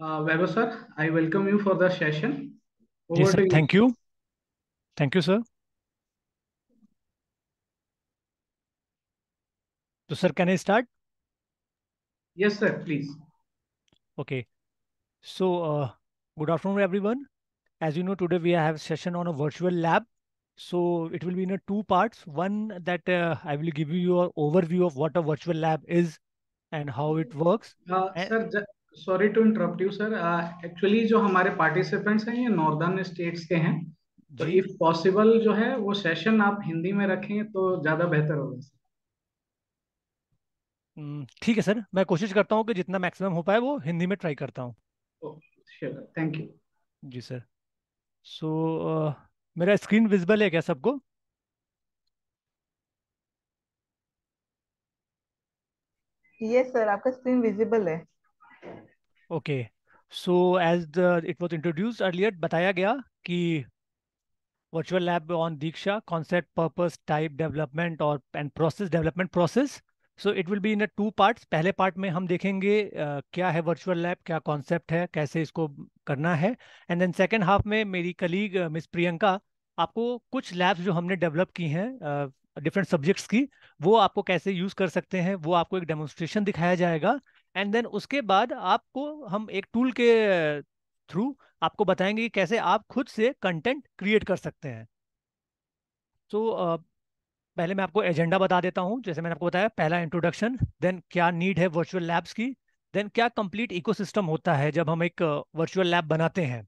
Uh, Weber sir, I welcome you for the session. Over yes, sir. Thank you. Thank you, sir. So, sir, can I start? Yes, sir, please. Okay. So, uh, good afternoon, everyone. As you know, today we have session on a virtual lab. So it will be in a two parts. One that uh, I will give you your overview of what a virtual lab is and how it works. Uh, and... sir, sorry to interrupt you sir actually जो हमारे participants हैं ये northern states के हैं तो if possible जो है वो सेशन आप हिंदी में रखें तो ज्यादा बेहतर होगा हम्म, ठीक है सर मैं कोशिश करता हूँ कि जितना मैक्सिमम हो पाए वो हिंदी में ट्राई करता हूँ थैंक oh, यू जी सर सो so, uh, मेरा स्क्रीन विजिबल है क्या सबको यस yes, सर आपका स्क्रीन विजिबल है okay so as the it was introduce earlier बताया गया कि virtual lab on Diksha concept purpose, type development और and process development process so it will be in two parts पहले part में हम देखेंगे uh, क्या है वर्चुअल लैब क्या कॉन्सेप्ट है कैसे इसको करना है एंड देन सेकेंड हाफ में मेरी कलीग मिस प्रियंका आपको कुछ लैब्स जो हमने डेवलप की हैं डिफरेंट सब्जेक्ट्स की वो आपको कैसे यूज़ कर सकते हैं वो आपको एक डेमोन्स्ट्रेशन दिखाया जाएगा एंड देन उसके बाद आपको हम एक टूल के थ्रू आपको बताएंगे कि कैसे आप खुद से कंटेंट क्रिएट कर सकते हैं तो so, uh, पहले मैं आपको एजेंडा बता देता हूँ जैसे मैंने आपको बताया पहला इंट्रोडक्शन देन क्या नीड है वर्चुअल लैब्स की देन क्या कंप्लीट इकोसिस्टम होता है जब हम एक वर्चुअल लैब बनाते हैं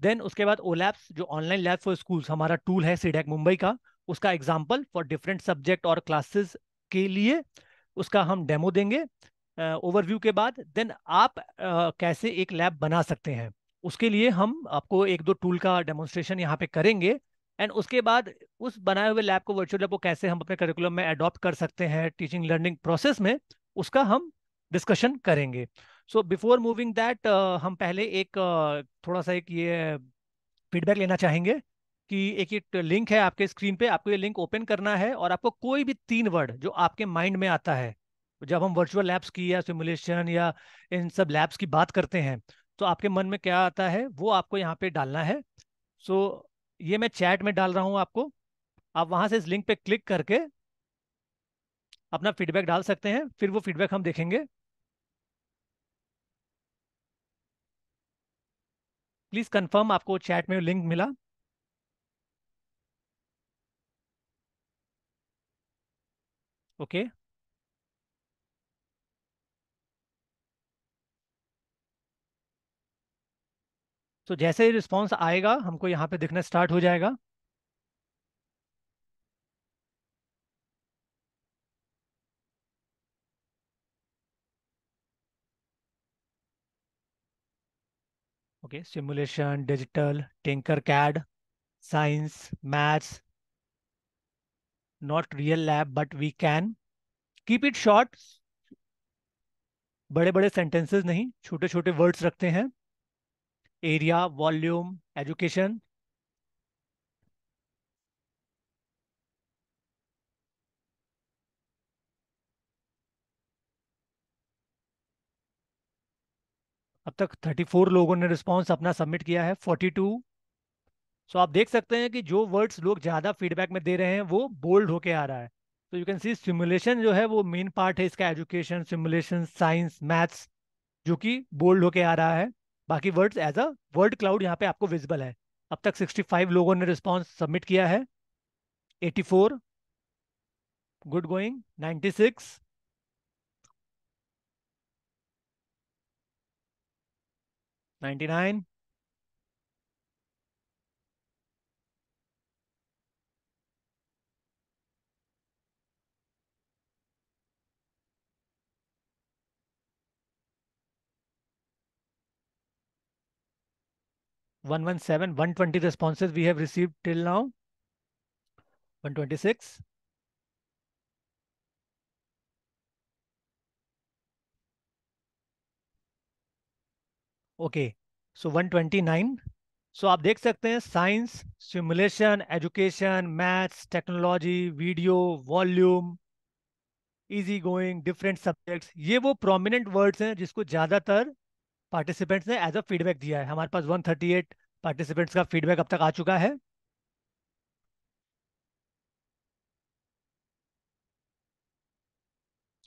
देन उसके बाद ओ लैब्स जो ऑनलाइन लैब फॉर स्कूल्स हमारा टूल है सीडेक मुंबई का उसका एग्जाम्पल फॉर डिफरेंट सब्जेक्ट और क्लासेस के लिए उसका हम डेमो देंगे ओवरव्यू के बाद देन आप कैसे एक लैब बना सकते हैं उसके लिए हम आपको एक दो टूल का डेमोन्स्ट्रेशन यहाँ पे करेंगे एंड उसके बाद उस बनाए हुए लैब को वर्चुअल लैब को कैसे हम अपने करिकुलम में अडॉप्ट कर सकते हैं टीचिंग लर्निंग प्रोसेस में उसका हम डिस्कशन करेंगे सो बिफोर मूविंग दैट हम पहले एक uh, थोड़ा सा एक ये फीडबैक लेना चाहेंगे कि एक ये लिंक है आपके स्क्रीन पे आपको ये लिंक ओपन करना है और आपको कोई भी तीन वर्ड जो आपके माइंड में आता है जब हम वर्चुअल लैब्स की या सिमुलेशन या इन सब लैब्स की बात करते हैं तो आपके मन में क्या आता है वो आपको यहाँ पे डालना है सो so, ये मैं चैट में डाल रहा हूँ आपको आप वहाँ से इस लिंक पे क्लिक करके अपना फीडबैक डाल सकते हैं फिर वो फीडबैक हम देखेंगे प्लीज़ कंफर्म आपको चैट में लिंक मिला ओके okay. तो जैसे ही रिस्पॉन्स आएगा हमको यहाँ पे दिखना स्टार्ट हो जाएगा okay simulation digital Tinkercad science maths not real lab but we can keep it short बड़े बड़े सेंटेंसेस नहीं छोटे छोटे वर्ड्स रखते हैं area, volume, education. अब तक 34 लोगों ने रिस्पांस अपना सबमिट किया है 42 सो so आप देख सकते हैं कि जो वर्ड्स लोग ज़्यादा फीडबैक में दे रहे हैं वो बोल्ड होके आ रहा है तो यू कैन सी सिमुलेशन जो है वो मेन पार्ट है इसका एजुकेशन सिमुलेशन साइंस मैथ्स जो कि बोल्ड होके आ रहा है बाकी word as a word cloud यहाँ पे आपको विजिबल है अब तक 65 लोगों ने रिस्पॉन्स सबमिट किया है 84 good going 96 nine 117, 120 responses we have received till now. 126. Okay so 129 so आप देख सकते हैं science simulation education maths technology video volume easy going different subjects ये वो प्रोमिनेंट वर्ड्स हैं जिसको ज़्यादातर पार्टिसिपेंट्स ने एज अ फीडबैक दिया है हमारे पास 138 पार्टिसिपेंट्स का फीडबैक अब तक आ चुका है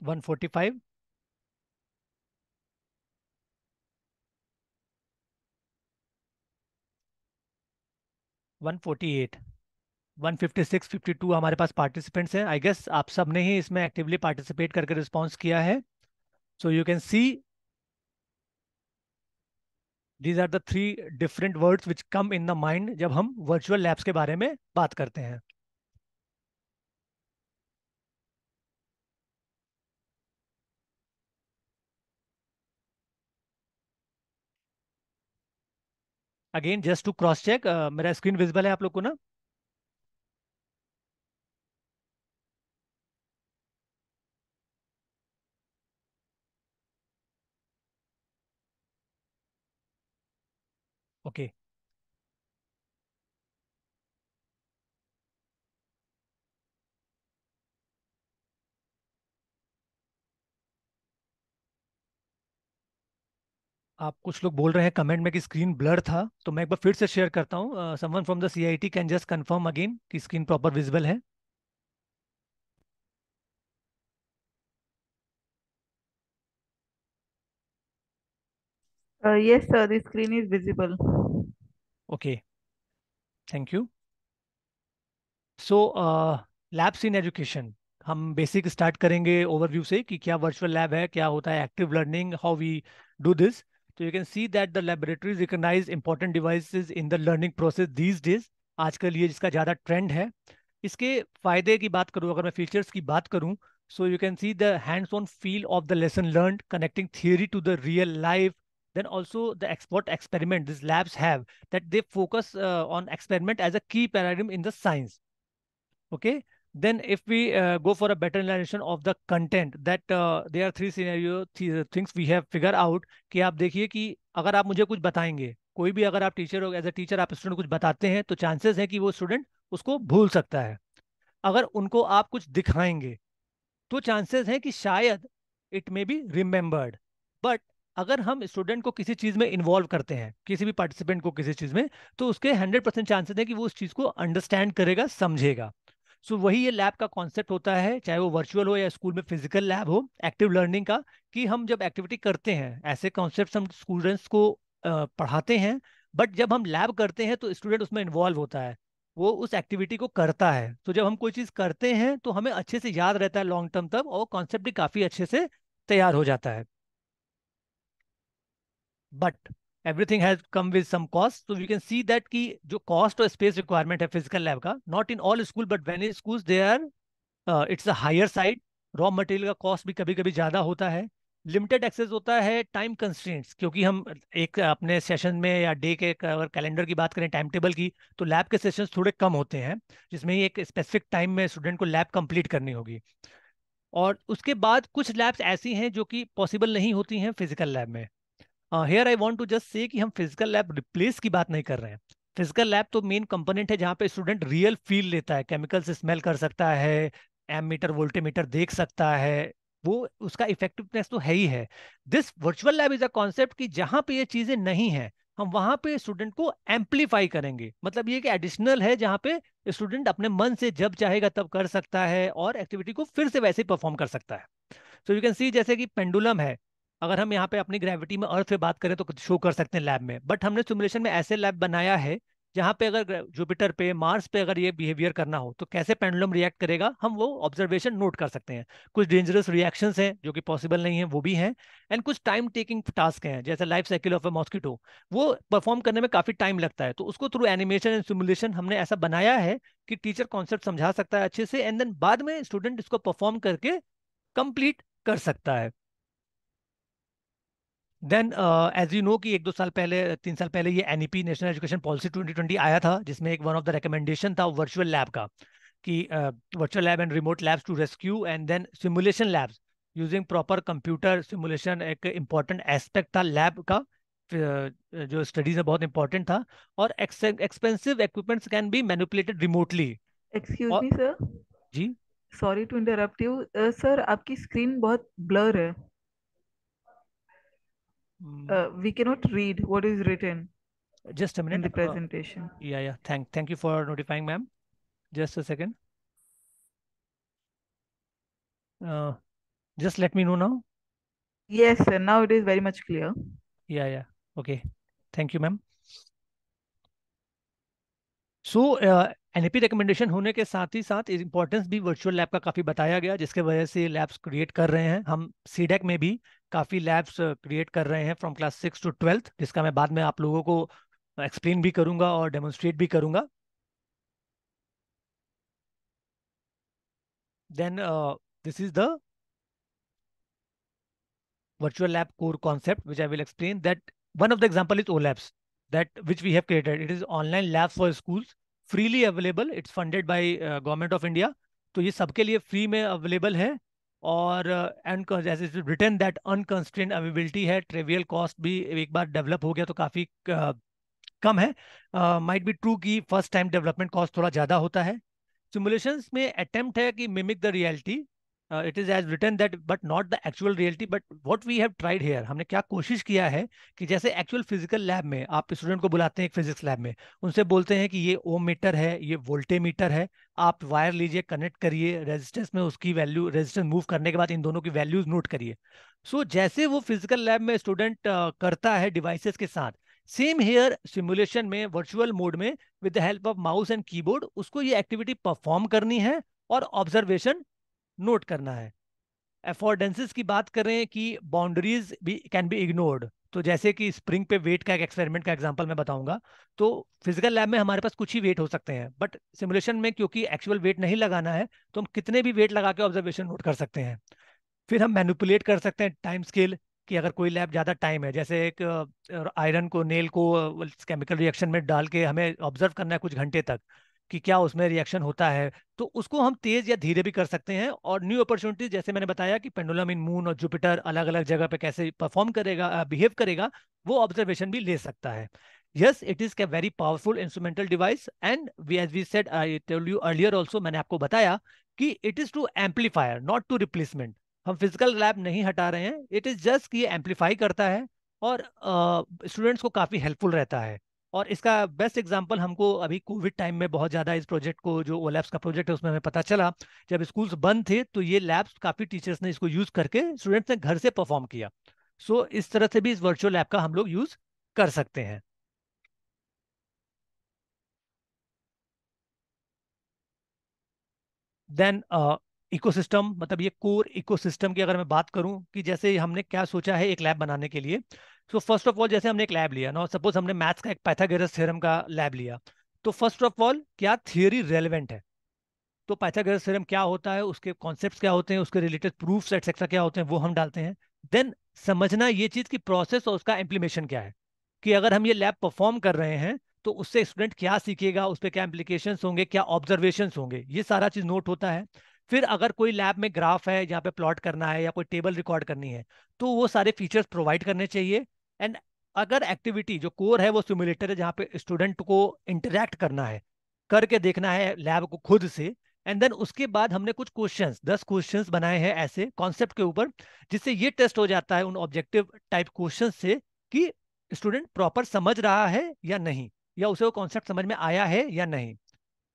one forty five one forty eight one fifty six fifty two हमारे पास पार्टिसिपेंट्स हैं आई गेस आप सब ने ही इसमें एक्टिवली पार्टिसिपेट करके रिस्पॉन्स किया है so you can see these are the three different words which come in the mind जब हम वर्चुअल लैब्स के बारे में बात करते हैं again just to cross check मेरा स्क्रीन विजिबल है आप लोग को ना Okay. आप कुछ लोग बोल रहे हैं कमेंट में कि स्क्रीन ब्लर था तो मैं एक बार फिर से शेयर करता हूँ someone from the CIT can just confirm again कि स्क्रीन प्रॉपर विजिबल है Uh, yes, sir. The screen is visible. Okay. Thank you. So, uh, labs in education हम बेसिक स्टार्ट करेंगे ओवरव्यू से कि क्या वर्चुअल लैब है क्या होता है active learning how we do this तो you can see that the laboratories recognise important devices in the learning process these days आजकल ये जिसका ज़्यादा ट्रेंड है इसके फायदे की बात करूँ अगर मैं फीचर्स की बात करूँ so you can see the hands on feel of the lesson learn connecting theory to the real life then also the export experiment these labs have that they focus uh, on experiment as a key paradigm in the science okay then if we uh, go for a better analysis of the content that uh, there are three scenario th things we have figure out ki aap dekhiye ki agar aap mujhe kuch batayenge कोई भी अगर आप teacher हो as a teacher आप student कुछ बताते हैं तो चांसेस हैं कि वो स्टूडेंट उसको भूल सकता है अगर उनको आप कुछ दिखाएंगे तो चांसेस हैं कि शायद it may be remembered but अगर हम स्टूडेंट को किसी चीज़ में इन्वॉल्व करते हैं किसी भी पार्टिसिपेंट को किसी चीज़ में तो उसके हंड्रेड परसेंट चांसेस है कि वो उस चीज़ को अंडरस्टैंड करेगा समझेगा सो so, वही ये लैब का कॉन्सेप्ट होता है चाहे वो वर्चुअल हो या स्कूल में फिजिकल लैब हो एक्टिव लर्निंग का कि हम जब एक्टिविटी करते हैं ऐसे कॉन्सेप्ट हम स्टूडेंट्स को पढ़ाते हैं बट जब हम लैब करते हैं तो स्टूडेंट उसमें इन्वॉल्व होता है वो उस एक्टिविटी को करता है तो जब हम कोई चीज़ करते हैं तो हमें अच्छे से याद रहता है लॉन्ग टर्म तक और कॉन्सेप्ट भी काफ़ी अच्छे से तैयार हो जाता है but everything has come with some cost तो वी कैन सी दैट की जो कॉस्ट और स्पेस रिक्वायरमेंट है फिजिकल लैब का not in all school but when school they are it's a higher side raw material का cost भी कभी कभी ज़्यादा होता है लिमिटेड एक्सेस होता है टाइम कंस्टेंट्स क्योंकि हम एक अपने सेशन में या डे के अगर कैलेंडर की बात करें टाइम टेबल की तो लैब के सेशन थोड़े कम होते हैं जिसमें एक स्पेसिफिक टाइम में स्टूडेंट को लैब कंप्लीट करनी होगी और उसके बाद कुछ लैब्स ऐसी हैं जो कि पॉसिबल नहीं होती हैं फिजिकल लैब में here I want to just say कि हम फिजिकल लैब रिप्लेस की बात नहीं कर रहे हैं फिजिकल लैब तो मेन कंपोनेंट है जहाँ पे स्टूडेंट रियल फील लेता है केमिकल्स स्मेल कर सकता है एम मीटर वोल्टीमीटर देख सकता है वो उसका इफेक्टिवनेस तो है ही है this virtual lab is a concept कि जहाँ पे ये चीजें नहीं है हम वहाँ पे स्टूडेंट को एम्पलीफाई करेंगे मतलब ये कि एडिशनल है जहाँ पे स्टूडेंट अपने मन से जब चाहेगा तब कर सकता है और एक्टिविटी को फिर से वैसे ही परफॉर्म कर सकता है सो यू कैन सी जैसे कि पेंडुलम है अगर हम यहाँ पे अपनी ग्रेविटी में अर्थ पे बात करें तो शो कर सकते हैं लैब में बट हमने सिमुलेशन में ऐसे लैब बनाया है जहाँ पे अगर जुपिटर पे मार्स पे अगर ये बिहेवियर करना हो तो कैसे पेंडुलम रिएक्ट करेगा हम वो ऑब्जर्वेशन नोट कर सकते हैं कुछ डेंजरस रिएक्शंस हैं जो कि पॉसिबल नहीं है वो भी हैं एंड कुछ टाइम टेकिंग टास्क हैं जैसे life cycle of a mosquito वो परफॉर्म करने में काफ़ी टाइम लगता है तो उसको थ्रू एनिमेशन एंड सिमुलेशन हमने ऐसा बनाया है कि टीचर कॉन्सेप्ट समझा सकता है अच्छे से एंड देन बाद में स्टूडेंट इसको परफॉर्म करके कंप्लीट कर सकता है देन एज यू नो कि एक दो साल पहले तीन साल पहले ये एन नेशनल एजुकेशन पॉलिसी 2020 आया था जिसमें एक वन ऑफ द रिकमेंडेशन था वर्चुअल लैब का कि virtual lab and remote labs to rescue and then simulation labs using proper computer simulation एक इम्पॉर्टेंट एस्पेक्ट था लैब का uh, जो स्टडीज में बहुत इंपॉर्टेंट था और expensive equipments can be manipulated remotely excuse me sir जी sorry to interrupt you sir आपकी स्क्रीन बहुत ब्लर है uh, we cannot read what is written just a minute in the presentation uh, yeah yeah thank thank you for notifying ma'am just a second uh, just let me know now yes sir. now it is very much clear yeah yeah okay thank you ma'am so so, an uh, recommendation होने के साथ ही साथ importance भी virtual lab का काफ़ी बताया गया जिसके वजह से लैब्स क्रिएट कर रहे हैं हम सी में भी काफी लैब्स क्रिएट कर रहे हैं from class six to twelfth जिसका मैं बाद में आप लोगों को एक्सप्लेन भी करूंगा और डेमोन्स्ट्रेट भी करूंगा then this is the virtual lab core concept which I will explain that one of the example is O labs that which we have created it is online lab for school freely available it's funded by government of India तो ये सबके लिए free में available है और and जैसे return that unconstrained availability है ट्रेवियल cost भी एक बार डेवलप हो गया तो काफ़ी कम है माइट बी ट्रू कि फर्स्ट टाइम डेवलपमेंट कॉस्ट थोड़ा ज़्यादा होता है सिमुलेशंस में अटेम्प्ट है कि mimic the reality it is as return that but not the actual reality but what we have tried here हमने क्या कोशिश किया है कि जैसे एक्चुअल फिजिकल लैब में आप स्टूडेंट को बुलाते हैं एक फिजिक्स लैब में उनसे बोलते हैं कि ये ओम मीटर है ये वोल्टे मीटर है आप वायर लीजिए कनेक्ट करिए रेजिस्टेंस में उसकी वैल्यू रेजिस्टेंस मूव करने के बाद इन दोनों की वैल्यूज नोट करिए सो so, जैसे वो फिजिकल लैब में स्टूडेंट uh, करता है डिवाइसेस के साथ सेम हेयर सिमुलेशन में वर्चुअल मोड में with the help of mouse and keyboard उसको ये एक्टिविटी परफॉर्म करनी है और ऑब्जर्वेशन नोट करना है एफोर्डेंसिस की बात करें कि बाउंड्रीज भी कैन बी इग्नोर्ड तो जैसे कि स्प्रिंग पे वेट का एक एक्सपेरिमेंट का एग्जांपल मैं बताऊंगा तो फिजिकल लैब में हमारे पास कुछ ही वेट हो सकते हैं बट सिमुलेशन में क्योंकि एक्चुअल वेट नहीं लगाना है तो हम कितने भी वेट लगा के ऑब्जर्वेशन नोट कर सकते हैं फिर हम मैनिपुलेट कर सकते हैं टाइम स्केल कि अगर कोई लैब ज़्यादा टाइम है जैसे एक आयरन को नेल को केमिकल रिएक्शन में डाल के हमें ऑब्जर्व करना है कुछ घंटे तक कि क्या उसमें रिएक्शन होता है तो उसको हम तेज या धीरे भी कर सकते हैं और न्यू अपॉर्चुनिटीज जैसे मैंने बताया कि पेंडुलम इन मून और जुपिटर अलग अलग जगह पे कैसे परफॉर्म करेगा बिहेव करेगा वो ऑब्जर्वेशन भी ले सकता है yes it is a very powerful instrumental device and we as we set I tell you earlier also मैंने आपको बताया कि it is to amplifier not to replacement हम फिजिकल लैब नहीं हटा रहे हैं इट इज जस्ट कि ये एम्पलीफाई करता है और स्टूडेंट्स uh, को काफ़ी हेल्पफुल रहता है और इसका बेस्ट एग्जाम्पल हमको अभी कोविड टाइम में बहुत ज़्यादा इस प्रोजेक्ट को जो ओ लैब्स का प्रोजेक्ट है उसमें हमें पता चला जब स्कूल्स बंद थे तो ये लैब्स काफ़ी टीचर्स ने इसको यूज़ करके स्टूडेंट्स ने घर से परफॉर्म किया सो so, इस तरह से भी इस वर्चुअल लैब का हम लोग यूज़ कर सकते हैं देन इकोसिस्टम मतलब ये कोर इकोसिस्टम की अगर मैं बात करूं कि जैसे हमने क्या सोचा है एक लैब बनाने के लिए सो फर्स्ट ऑफ ऑल जैसे हमने एक लैब लिया ना सपोज हमने मैथ्स का एक पैथागोरस थ्योरम का लैब लिया तो फर्स्ट ऑफ ऑल क्या थियोरी रेलिवेंट है तो पैथागोरस थ्योरम क्या होता है उसके कॉन्सेप्ट क्या होते हैं उसके रिलेटेड प्रूफ एटसेट्रा क्या होते हैं वो हम डालते हैं देन समझना ये चीज़ की प्रोसेस और उसका इम्प्लीमेशन क्या है कि अगर हम ये लैब परफॉर्म कर रहे हैं तो उससे स्टूडेंट क्या सीखेगा उस पर क्या एम्प्लीकेशन होंगे क्या ऑब्जर्वेशन होंगे ये सारा चीज़ नोट होता है फिर अगर कोई लैब में ग्राफ है जहाँ पे प्लॉट करना है या कोई टेबल रिकॉर्ड करनी है तो वो सारे फीचर्स प्रोवाइड करने चाहिए एंड अगर एक्टिविटी जो कोर है वो सिमुलेटर है जहाँ पे स्टूडेंट को इंटरेक्ट करना है करके देखना है लैब को खुद से एंड देन उसके बाद हमने कुछ क्वेश्चंस दस क्वेश्चंस बनाए हैं ऐसे कॉन्सेप्ट के ऊपर जिससे ये टेस्ट हो जाता है उन ऑब्जेक्टिव टाइप क्वेश्चन से कि स्टूडेंट प्रॉपर समझ रहा है या नहीं या उसे वो कॉन्सेप्ट समझ में आया है या नहीं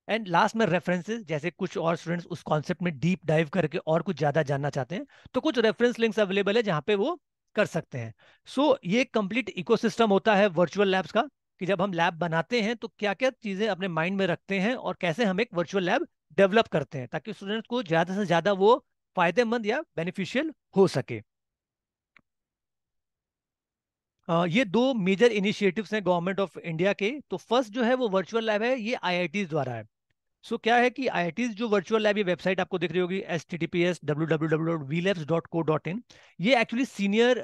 एंड लास्ट में रेफरेंसेस जैसे कुछ और स्टूडेंट्स उस कॉन्सेप्ट में डीप डाइव करके और कुछ ज़्यादा जानना चाहते हैं तो कुछ रेफरेंस लिंक्स अवेलेबल है जहाँ पे वो कर सकते हैं सो so, ये कंप्लीट इकोसिस्टम होता है वर्चुअल लैब्स का कि जब हम लैब बनाते हैं तो क्या क्या चीज़ें अपने माइंड में रखते हैं और कैसे हम एक वर्चुअल लैब डेवलप करते हैं ताकि स्टूडेंट्स को ज़्यादा से ज़्यादा वो फायदेमंद या बेनिफिशियल हो सके Uh, ये दो मेजर इनिशिएटिव्स हैं गवर्नमेंट ऑफ इंडिया के तो फर्स्ट जो है वो वर्चुअल लैब है ये आईआईटी द्वारा है सो so, क्या है कि आई जो वर्चुअल लैब ये वेबसाइट आपको दिख रही होगी S T T P S W W W dot V labs dot co dot in ये एक्चुअली सीनियर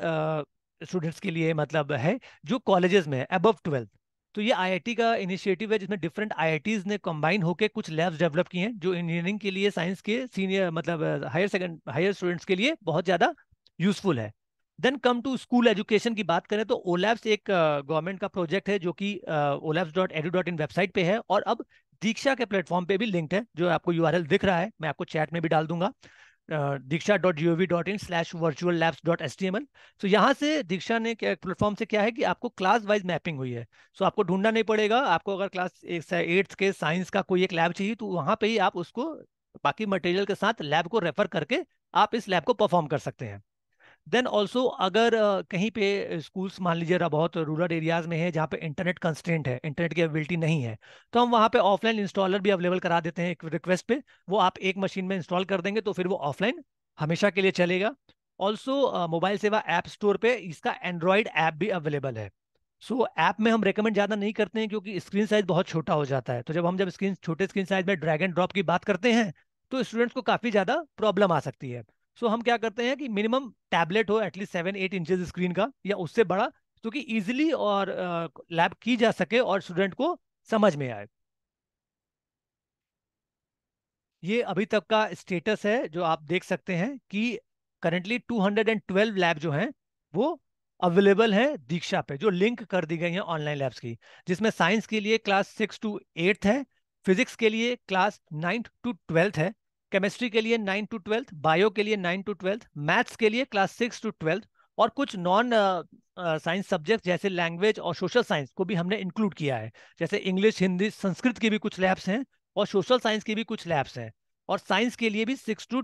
स्टूडेंट्स के लिए मतलब है जो कॉलेजेस में है अबव ट्वेल्थ तो ये आईआईटी का इनिशिएटिव है जिसमें डिफरेंट आईआईटीज ने कंबाइन होकर कुछ लैब्स डेवलप किए हैं जो इंजीनियरिंग के लिए साइंस के सीनियर मतलब हायर सेकंड हायर स्टूडेंट्स के लिए बहुत ज़्यादा यूजफुल है then come to school education की बात करें तो ओलैब्स एक गवर्नमेंट uh, का प्रोजेक्ट है जो कि OLabs dot edu dot in website पे है और अब दीक्षा के प्लेटफॉर्म पे भी लिंक्ड है जो आपको यू दिख रहा है मैं आपको चैट में भी डाल दूंगा Diksha dot G O V dot in slash virtual labs dot S T M L so यहाँ से दीक्षा ने क्या प्लेटफॉर्म से क्या है कि आपको क्लास वाइज मैपिंग हुई है सो so, आपको ढूंढना नहीं पड़ेगा आपको अगर क्लास एट्थ के साइंस का कोई एक लैब चाहिए तो वहाँ पे ही आप उसको बाकी मटेरियल के साथ लैब को रेफर करके आप इस लैब को परफॉर्म कर सकते हैं देन ऑल्सो अगर कहीं पे स्कूल्स मान लीजिए बहुत रूरल एरियाज में है जहाँ पे इंटरनेट कंस्टेंट है इंटरनेट की अवेबिलिटी नहीं है तो हम वहाँ पे ऑफलाइन इंस्टॉलर भी अवेलेबल करा देते हैं एक रिक्वेस्ट पे वो आप एक मशीन में इंस्टॉल कर देंगे तो फिर वो ऑफलाइन हमेशा के लिए चलेगा also mobile Seva app store पे इसका एंड्रॉयड ऐप भी अवेलेबल है सो so, ऐप में हम रेकमेंड ज़्यादा नहीं करते हैं क्योंकि स्क्रीन साइज बहुत छोटा हो जाता है तो जब हम जब स्क्रीन छोटे स्क्रीन साइज में ड्रैग एंड ड्रॉप की बात करते हैं तो स्टूडेंट्स को काफ़ी ज़्यादा प्रॉब्लम आ सकती है सो हम क्या करते हैं कि मिनिमम टैबलेट हो at least seven eight inches screen का या उससे बड़ा क्योंकि कि ईजिली और लैब की जा सके और स्टूडेंट को समझ में आए ये अभी तक का स्टेटस है जो आप देख सकते हैं कि करंटली 212 लैब जो हैं वो अवेलेबल हैं दीक्षा पे जो लिंक कर दी गई हैं ऑनलाइन लैब्स की जिसमें साइंस के लिए क्लास सिक्स टू एट्थ है फिजिक्स के लिए क्लास नाइन्थ टू ट्वेल्थ है केमिस्ट्री के लिए नाइन टू ट्वेल्थ बायो के लिए नाइन टू ट्वेल्थ मैथ्स के लिए क्लास सिक्स टू ट्वेल्थ और कुछ नॉन साइंस सब्जेक्ट जैसे लैंग्वेज और सोशल साइंस को भी हमने इंक्लूड किया है जैसे इंग्लिश हिंदी संस्कृत की भी कुछ लैब्स हैं और सोशल साइंस की भी कुछ लैब्स हैं और साइंस के लिए भी six to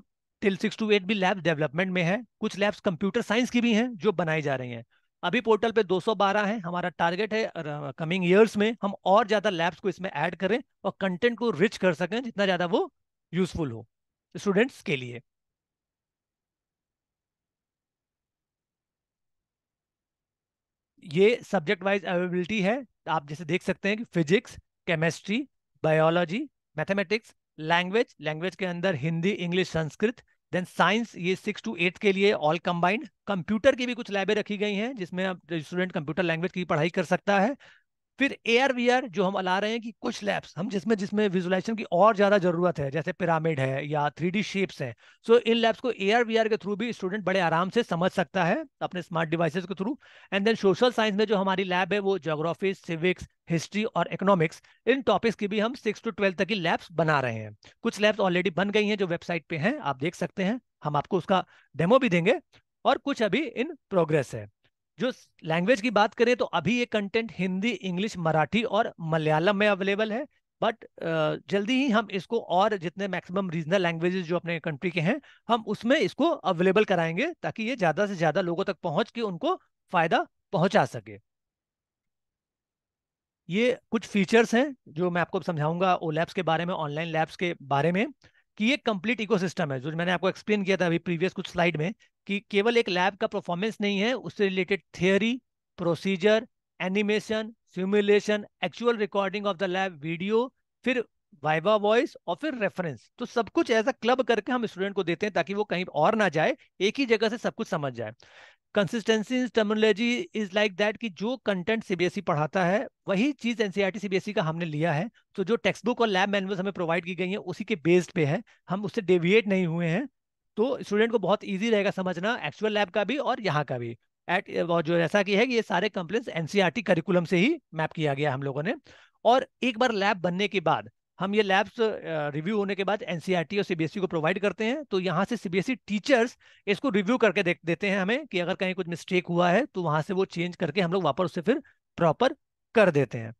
till six to eight भी लैब डेवलपमेंट में है कुछ लैब्स कंप्यूटर साइंस की भी हैं जो बनाई जा रही हैं अभी पोर्टल पे 212 है हमारा टारगेट है कमिंग ईयर्स में हम और ज़्यादा लैब्स को इसमें ऐड करें और कंटेंट को रिच कर सकें जितना ज़्यादा वो यूजफुल हो स्टूडेंट्स के लिए ये सब्जेक्ट वाइज अवेलेबिलिटी है आप जैसे देख सकते हैं कि physics chemistry biology mathematics language language के अंदर Hindi English Sanskrit then science ये सिक्स टू एट के लिए ऑल कंबाइंड कंप्यूटर की भी कुछ लैबें रखी गई हैं जिसमें आप स्टूडेंट कंप्यूटर लैंग्वेज की पढ़ाई कर सकता है फिर वियर जो हम ला रहे हैं कि कुछ लैब्स हम जिसमें जिसमें विजुलाइजेशन की और ज़्यादा ज़रूरत है जैसे पिरामिड है या थ्री शेप्स हैं सो so, इन लैब्स को वियर के थ्रू भी स्टूडेंट बड़े आराम से समझ सकता है अपने स्मार्ट डिवाइसेस के through and then social science में जो हमारी लैब है वो जोग्राफी सिविक्स हिस्ट्री और इकोनॉमिक्स इन टॉपिक्स की भी हम सिक्स टू ट्वेल्थ तक की लैब्स बना रहे हैं कुछ लैब्स ऑलरेडी बन गई हैं जो वेबसाइट पे हैं आप देख सकते हैं हम आपको उसका डेमो भी देंगे और कुछ अभी इन प्रोग्रेस है जो लैंग्वेज की बात करें तो अभी ये कंटेंट हिंदी इंग्लिश मराठी और मलयालम में अवेलेबल है बट जल्दी ही हम इसको और जितने मैक्सिमम रीजनल लैंग्वेजेस जो अपने कंट्री के हैं हम उसमें इसको अवेलेबल कराएंगे ताकि ये ज़्यादा से ज़्यादा लोगों तक पहुंच के उनको फ़ायदा पहुंचा सके ये कुछ फीचर्स हैं जो मैं आपको समझाऊंगा ओ लैब्स के बारे में ऑनलाइन लैब्स के बारे में कि ये कंप्लीट इकोसिस्टम है जो मैंने आपको एक्सप्लेन किया था अभी प्रीवियस कुछ स्लाइड में कि केवल एक लैब का परफॉर्मेंस नहीं है उससे related theory procedure animation simulation actual recording of the lab video फिर वाइवा वॉइस और फिर रेफरेंस तो सब कुछ एज अ क्लब करके हम स्टूडेंट को देते हैं ताकि वो कहीं और ना जाए एक ही जगह से सब कुछ समझ जाए consistency in terminology is like that कि जो कंटेंट सीबीएसई e पढ़ाता है वही चीज एनसीईआरटी सीबीएसई का हमने लिया है तो जो टेक्स्ट बुक और लैब मैनुअल्स हमें प्रोवाइड की गई है उसी के बेस्ड पे है हम उससे डेविएट नहीं हुए हैं तो स्टूडेंट को बहुत ईजी रहेगा समझना एक्चुअल लैब का भी और यहाँ का भी एट जो ऐसा कि है कि ये सारे कंप्लेन एनसीआरटी करिकुलम से ही मैप किया गया हम लोगों ने और एक बार लैब बनने के बाद हम ये लैब्स रिव्यू होने के बाद एनसीईआरटी e और सीबीएसई e को प्रोवाइड करते हैं तो यहाँ से सीबीएसई टीचर्स e इसको रिव्यू करके देख देते हैं हमें कि अगर कहीं कुछ मिस्टेक हुआ है तो वहाँ से वो चेंज करके हम लोग वापस उसे फिर प्रॉपर कर देते हैं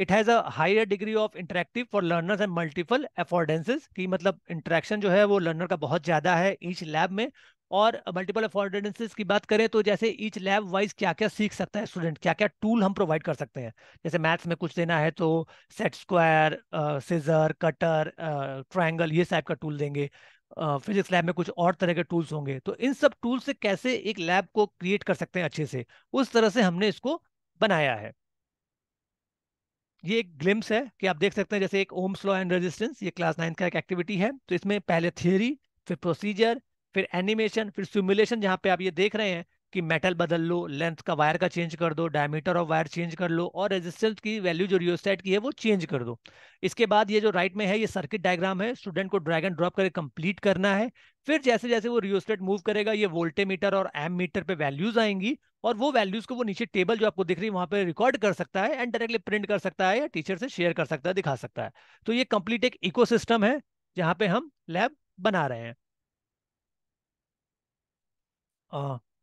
it has a higher degree of interactive for learners and multiple affordances की मतलब इंट्रैक्शन जो है वो लर्नर का बहुत ज़्यादा है ईच लैब में और मल्टीपल अफोर्डेंसेस की बात करें तो जैसे ईच लैब वाइज क्या क्या सीख सकता है स्टूडेंट क्या क्या टूल हम प्रोवाइड कर सकते हैं जैसे मैथ्स में कुछ देना है तो set square scissor cutter triangle ये टाइप का टूल देंगे फिजिक्स लैब में कुछ और तरह के टूल्स होंगे तो इन सब टूल से कैसे एक लैब को क्रिएट कर सकते हैं अच्छे से उस तरह से हमने इसको बनाया है ये एक ग्लिम्स है कि आप देख सकते हैं जैसे एक ओम्स लॉ एंड रेजिस्टेंस ये क्लास नाइन्थ का एक एक्टिविटी है तो इसमें पहले थियोरी फिर प्रोसीजर फिर एनिमेशन फिर सिमुलेशन जहाँ पे आप ये देख रहे हैं कि मेटल बदल लो लेंथ का वायर का चेंज कर दो डायमीटर ऑफ वायर चेंज कर लो और रेजिस्टेंस की वैल्यू जो रियोस्टेट की है वो चेंज कर दो इसके बाद ये जो राइट में है ये सर्किट डायग्राम है स्टूडेंट को ड्रैगन ड्रॉप करके कंप्लीट करना है फिर जैसे जैसे वो रियोस्टेट मूव करेगा ये वोल्टेमीटर और एम मीटर पे वैल्यूज आएंगी और वो वैल्यूज को वो नीचे टेबल जो आपको दिख रही है वहां पे रिकॉर्ड कर सकता है एंड डायरेक्टली प्रिंट कर सकता है या टीचर से शेयर कर सकता है दिखा सकता है तो ये कंप्लीट एक इको है जहाँ पे हम लैब बना रहे हैं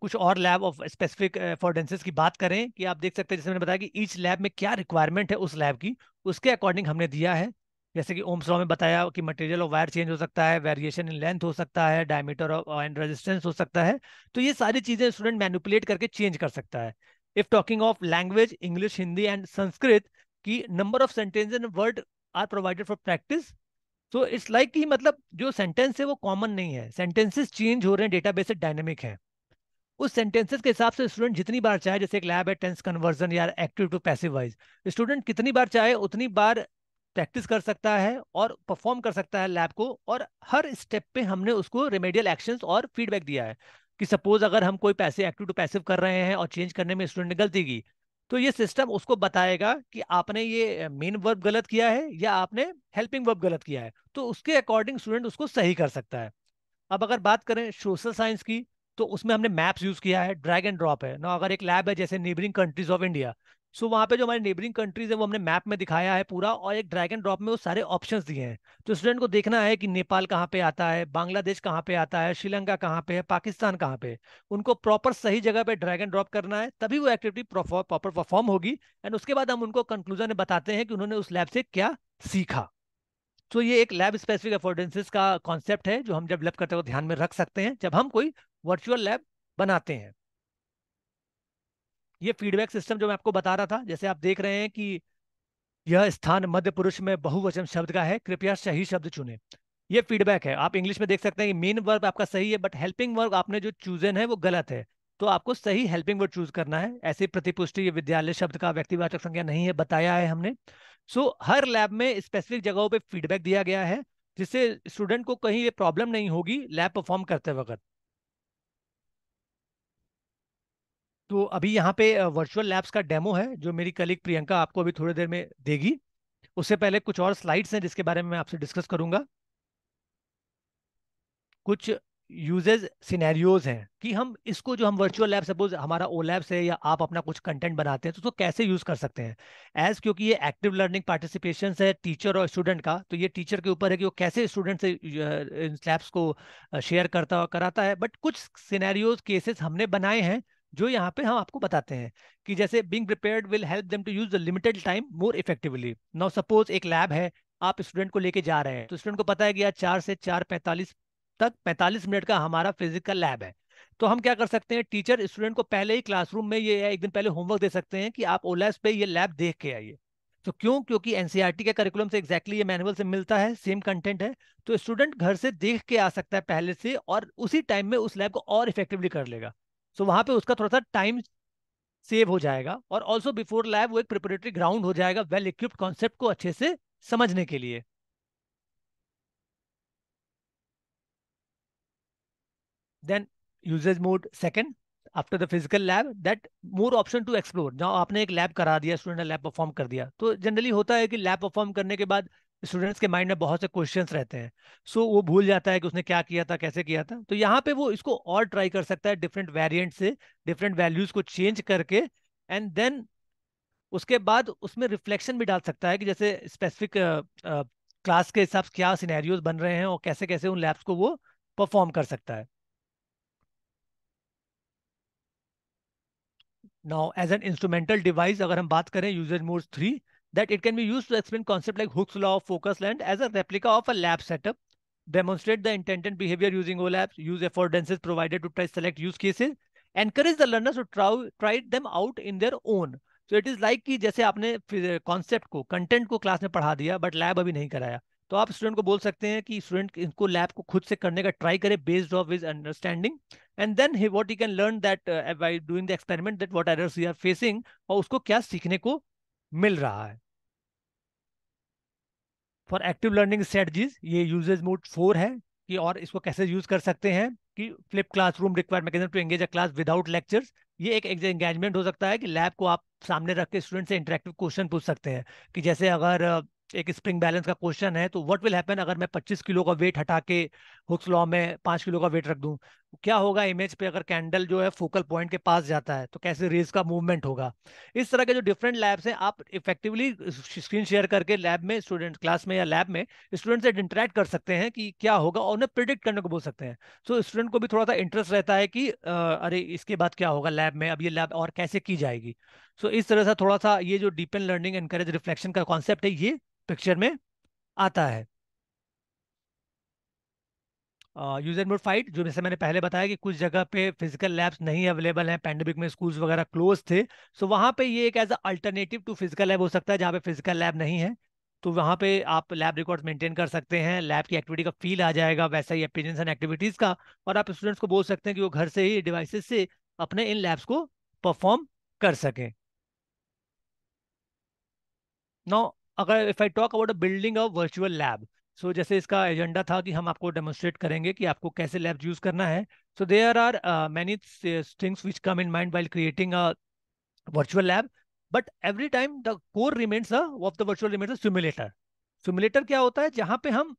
कुछ और लैब ऑफ स्पेसिफिक फॉर की बात करें कि आप देख सकते हैं जैसे मैंने बताया कि ईच लैब में क्या रिक्वायरमेंट है उस लैब की उसके अकॉर्डिंग हमने दिया है जैसे कि ओम्स लॉ में बताया कि मटेरियल ऑफ वायर चेंज हो सकता है वेरिएशन इन लेंथ हो सकता है डायमीटर ऑफ एंड रेजिस्टेंस हो सकता है तो ये सारी चीज़ें स्टूडेंट मैनिपुलेट करके चेंज कर सकता है if talking of language English Hindi and Sanskrit की number of sentence in word are provided for practice so it's like कि मतलब जो सेंटेंस है वो कॉमन नहीं है सेंटेंसेस चेंज हो रहे हैं डेटाबेस डायनेमिक है उस सेंटेंसेस के हिसाब से स्टूडेंट जितनी बार चाहे जैसे एक लैब है टेंस कन्वर्जन या active to passive wise student कितनी बार चाहे उतनी बार प्रैक्टिस कर सकता है और परफॉर्म कर सकता है लैब को और हर स्टेप पे हमने उसको रेमेडियल एक्शन और फीडबैक दिया है कि सपोज अगर हम कोई पैसे एक्टिव टू पैसिव कर रहे हैं और चेंज करने में स्टूडेंट ने गलती की तो ये सिस्टम उसको बताएगा कि आपने ये मेन वर्ब गलत किया है या आपने हेल्पिंग वर्ब गलत किया है तो उसके अकॉर्डिंग स्टूडेंट उसको सही कर सकता है अब अगर बात करें सोशल साइंस की तो उसमें हमने मैप्स यूज किया है ड्रैग एंड ड्रॉप है ना अगर एक लैब है जैसे neighbouring countries of India so वहाँ पे जो हमारे नेबरिंग कंट्रीज है वो हमने मैप में दिखाया है पूरा और एक ड्रैग एंड ड्रॉप में वो सारे ऑप्शंस दिए हैं तो स्टूडेंट को देखना है कि नेपाल कहाँ पे आता है बांग्लादेश कहाँ पे आता है श्रीलंका कहाँ पे है पाकिस्तान कहाँ पे उनको प्रॉपर सही जगह पे ड्रैग एंड ड्रॉप करना है तभी वो एक्टिविटी प्रॉपर परफॉर्म होगी एंड उसके बाद हम उनको कंक्लूजन बताते हैं कि उन्होंने उस लैब से क्या सीखा तो ये एक लैब स्पेसिफिक अफोर्डेंसेस का कॉन्सेप्ट है जो हम जब लैब करते हुए ध्यान में रख सकते हैं जब हम कोई वर्चुअल लैब बनाते हैं ये फीडबैक सिस्टम जो मैं आपको बता रहा था जैसे आप देख रहे हैं कि यह स्थान मध्य पुरुष में बहुवचन शब्द का है कृपया सही शब्द चुने ये फीडबैक है आप इंग्लिश में देख सकते हैं कि मेन वर्ग आपका सही है बट हेल्पिंग वर्ग आपने जो चूजन है वो गलत है तो आपको सही हेल्पिंग वर्ड चूज करना है ऐसी प्रतिपुष्टि विद्यालय शब्द का व्यक्तिवाचक संज्ञा नहीं है बताया है हमने सो so, हर लैब में स्पेसिफिक जगहों पे फीडबैक दिया गया है जिससे स्टूडेंट को कहीं ये प्रॉब्लम नहीं होगी लैब परफॉर्म करते वक्त तो अभी यहाँ पे वर्चुअल लैब्स का डेमो है जो मेरी कलीग प्रियंका आपको अभी थोड़ी देर में देगी उससे पहले कुछ और स्लाइड्स हैं जिसके बारे में मैं आपसे डिस्कस करूंगा कुछ यूजेज सिनेरियोज हैं कि हम इसको जो हम वर्चुअल लैब सपोज हमारा ओ लैब्स है या आप अपना कुछ कंटेंट बनाते हैं तो उसको तो कैसे यूज कर सकते हैं एज क्योंकि ये एक्टिव लर्निंग पार्टिसिपेशन है टीचर और स्टूडेंट का तो ये टीचर के ऊपर है कि वो कैसे स्टूडेंट से इन लैब्स को शेयर करता कराता है बट कुछ सिनेरियोज केसेस हमने बनाए हैं जो यहाँ पे हम आपको बताते हैं कि जैसे being prepared will help them to use the limited time more effectively now suppose एक लैब है आप स्टूडेंट को लेके जा रहे हैं तो स्टूडेंट को पता है कि यार चार से चार पैंतालीस तक पैंतालीस मिनट का हमारा फिजिकल लैब है तो हम क्या कर सकते हैं टीचर स्टूडेंट को पहले ही क्लासरूम में ये एक दिन पहले होमवर्क दे सकते हैं कि आप ओलैस पे ये लैब देख के आइए तो क्यों क्योंकि एनसीईआरटी e के करिकुलम से एक्जैक्टली exactly ये मैनुअल से मिलता है सेम कंटेंट है तो स्टूडेंट घर से देख के आ सकता है पहले से और उसी टाइम में उस लैब को और इफेक्टिवली कर लेगा सो वहां पे उसका थोड़ा सा टाइम सेव हो जाएगा और ऑल्सो बिफोर लैब वो एक प्रिपरेटरी ग्राउंड हो जाएगा वेल इक्विप्ड कॉन्सेप्ट को अच्छे से समझने के लिए then uses mode second after the physical lab that more option to explore जहाँ आपने एक लैब करा दिया स्टूडेंट ने लैब परफॉर्म कर दिया तो जनरली होता है कि लैब परफॉर्म करने के बाद स्टूडेंट्स के माइंड में बहुत से क्वेश्चन रहते हैं सो so, वो भूल जाता है कि उसने क्या किया था कैसे किया था तो यहाँ पे वो इसको और ट्राई कर सकता है डिफरेंट वेरिएंट से डिफरेंट वैल्यूज को चेंज करके एंड देन उसके बाद उसमें रिफ्लेक्शन भी डाल सकता है कि जैसे स्पेसिफिक क्लास uh, के हिसाब से क्या सीनैरियोज बन रहे हैं और कैसे कैसे उन लैब्स को वो परफॉर्म कर सकता है now as an instrumental device अगर हम बात करें user mode three that it can be used to explain concept like hooks law of focus land as a replica of a lab setup, demonstrate the intended behavior using OLAPs, use affordances provided to try select use cases, encourage the learners to try, try them out in their own. so it is like ki jaise aapne concept ko content ko class mein padha diya but lab abhi nahi karaya तो आप student को बोल सकते हैं कि student इनको lab को खुद से करने का ट्राई करे based of his understanding and then what you can learn that by doing the experiment that what errors you are facing और उसको क्या सीखने को मिल रहा है फॉर एक्टिव लर्निंग स्ट्रेटजीज ये यूजेज मोड फोर है कि और इसको कैसे यूज कर सकते हैं कि flip classroom require mechanism to engage a class without lectures ये एक एंगेजमेंट हो सकता है कि लैब को आप सामने रख के स्टूडेंट से इंटरेक्टिव क्वेश्चन पूछ सकते हैं कि जैसे अगर एक स्प्रिंग बैलेंस का क्वेश्चन है तो व्हाट विल हैपन अगर मैं 25 किलो का वेट हटा के हुक्स लॉ में 5 किलो का वेट रख दूं क्या होगा इमेज पे अगर कैंडल जो है फोकल पॉइंट के पास जाता है तो कैसे रेज का मूवमेंट होगा इस तरह के जो डिफरेंट लैब्स हैं आप इफेक्टिवली स्क्रीन शेयर करके लैब में स्टूडेंट क्लास में या लैब में स्टूडेंट से इंटरेक्ट कर सकते हैं कि क्या होगा और उन्हें प्रिडिक्ट करने को बोल सकते हैं सो so, स्टूडेंट को भी थोड़ा सा इंटरेस्ट रहता है कि आ, अरे इसके बाद क्या होगा लैब में अब ये लैब और कैसे की जाएगी सो so, इस तरह से थोड़ा सा ये जो deep and learning encourage reflection का कॉन्सेप्ट है ये पिक्चर में आता है यूजर मोड फाइट जो जैसे मैंने पहले बताया कि कुछ जगह पे फिजिकल लैब्स नहीं अवेलेबल हैं पैंडेमिक में स्कूल्स वगैरह क्लोज थे सो so वहाँ पे ये एक as alternative to physical lab हो सकता है जहाँ पे फिजिकल लैब नहीं है तो वहाँ पे आप लैब रिकॉर्ड्स मेंटेन कर सकते हैं लैब की एक्टिविटी का फील आ जाएगा वैसा ही अपीरियंस एंड एक्टिविटीज़ का और आप स्टूडेंट्स को बोल सकते हैं कि वो घर से ही डिवाइसेस से अपने इन लैब्स को परफॉर्म कर सकें नाउ अगर if I talk about building a virtual lab so जैसे इसका एजेंडा था कि हम आपको डेमोस्ट्रेट करेंगे कि आपको कैसे लैब यूज करना है so there are many things which come in mind while creating a virtual lab but every time the core remains of the virtual remains simulator simulator क्या होता है जहां पे हम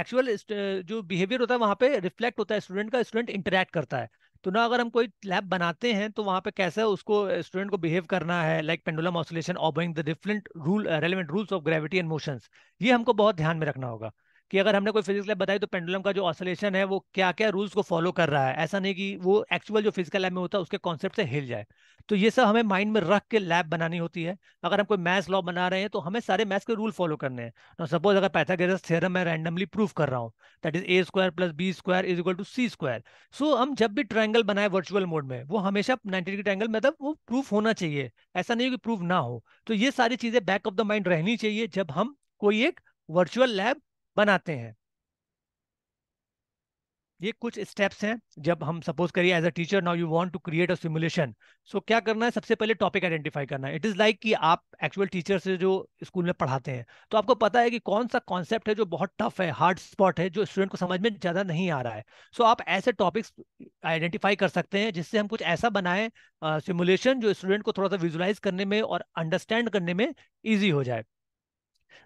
एक्चुअल uh, जो बिहेवियर होता है वहां पे रिफ्लेक्ट होता है स्टूडेंट का स्टूडेंट इंटरेक्ट करता है तो ना अगर हम कोई लैब बनाते हैं तो वहाँ पे कैसे उसको स्टूडेंट को बिहेव करना है like pendulum oscillation obeying the different rule relevant rules of gravity and motions ये हमको बहुत ध्यान में रखना होगा कि अगर हमने कोई फिजिक्स लैब बताई तो पेंडुलम का जो ऑसोलेशन है वो क्या क्या रूल्स को फॉलो कर रहा है ऐसा नहीं कि वो एक्चुअल जो फिजिकल लैब में होता है उसके कॉन्सेप्ट से हिल जाए तो ये सब हमें माइंड में रख के लैब बनानी होती है अगर हम कोई मैथ्स लॉ बना रहे हैं तो हमें सारे मैथ्स के रूल फॉलो करने हैं ना सपोज अगर पैथागोरस थ्योरम मैं रैंडमली प्रूफ कर रहा हूँ that is A square plus B square is equal to C square so हम जब भी ट्राइंगल बनाए वर्चुअल मोड में वो हमेशा नाइन्टी डिग्री ट्राइंगल मतलब वो प्रूफ होना चाहिए ऐसा नहीं कि प्रूफ ना हो तो ये सारी चीजें बैक ऑफ द माइंड रहनी चाहिए जब हम कोई एक वर्चुअल लैब बनाते हैं ये कुछ स्टेप्स हैं जब हम सपोज करिए as a teacher now you want to create a simulation so क्या करना है सबसे पहले टॉपिक आइडेंटिफाई करना है इट इज़ लाइक कि आप एक्चुअल टीचर से जो स्कूल में पढ़ाते हैं तो आपको पता है कि कौन सा कॉन्सेप्ट है जो बहुत टफ है हार्ड स्पॉट है जो स्टूडेंट को समझ में ज़्यादा नहीं आ रहा है सो so आप ऐसे टॉपिक्स आइडेंटिफाई कर सकते हैं जिससे हम कुछ ऐसा बनाएं सिमुलेशन uh, जो स्टूडेंट को थोड़ा सा विजुलाइज करने में और अंडरस्टैंड करने में ईजी हो जाए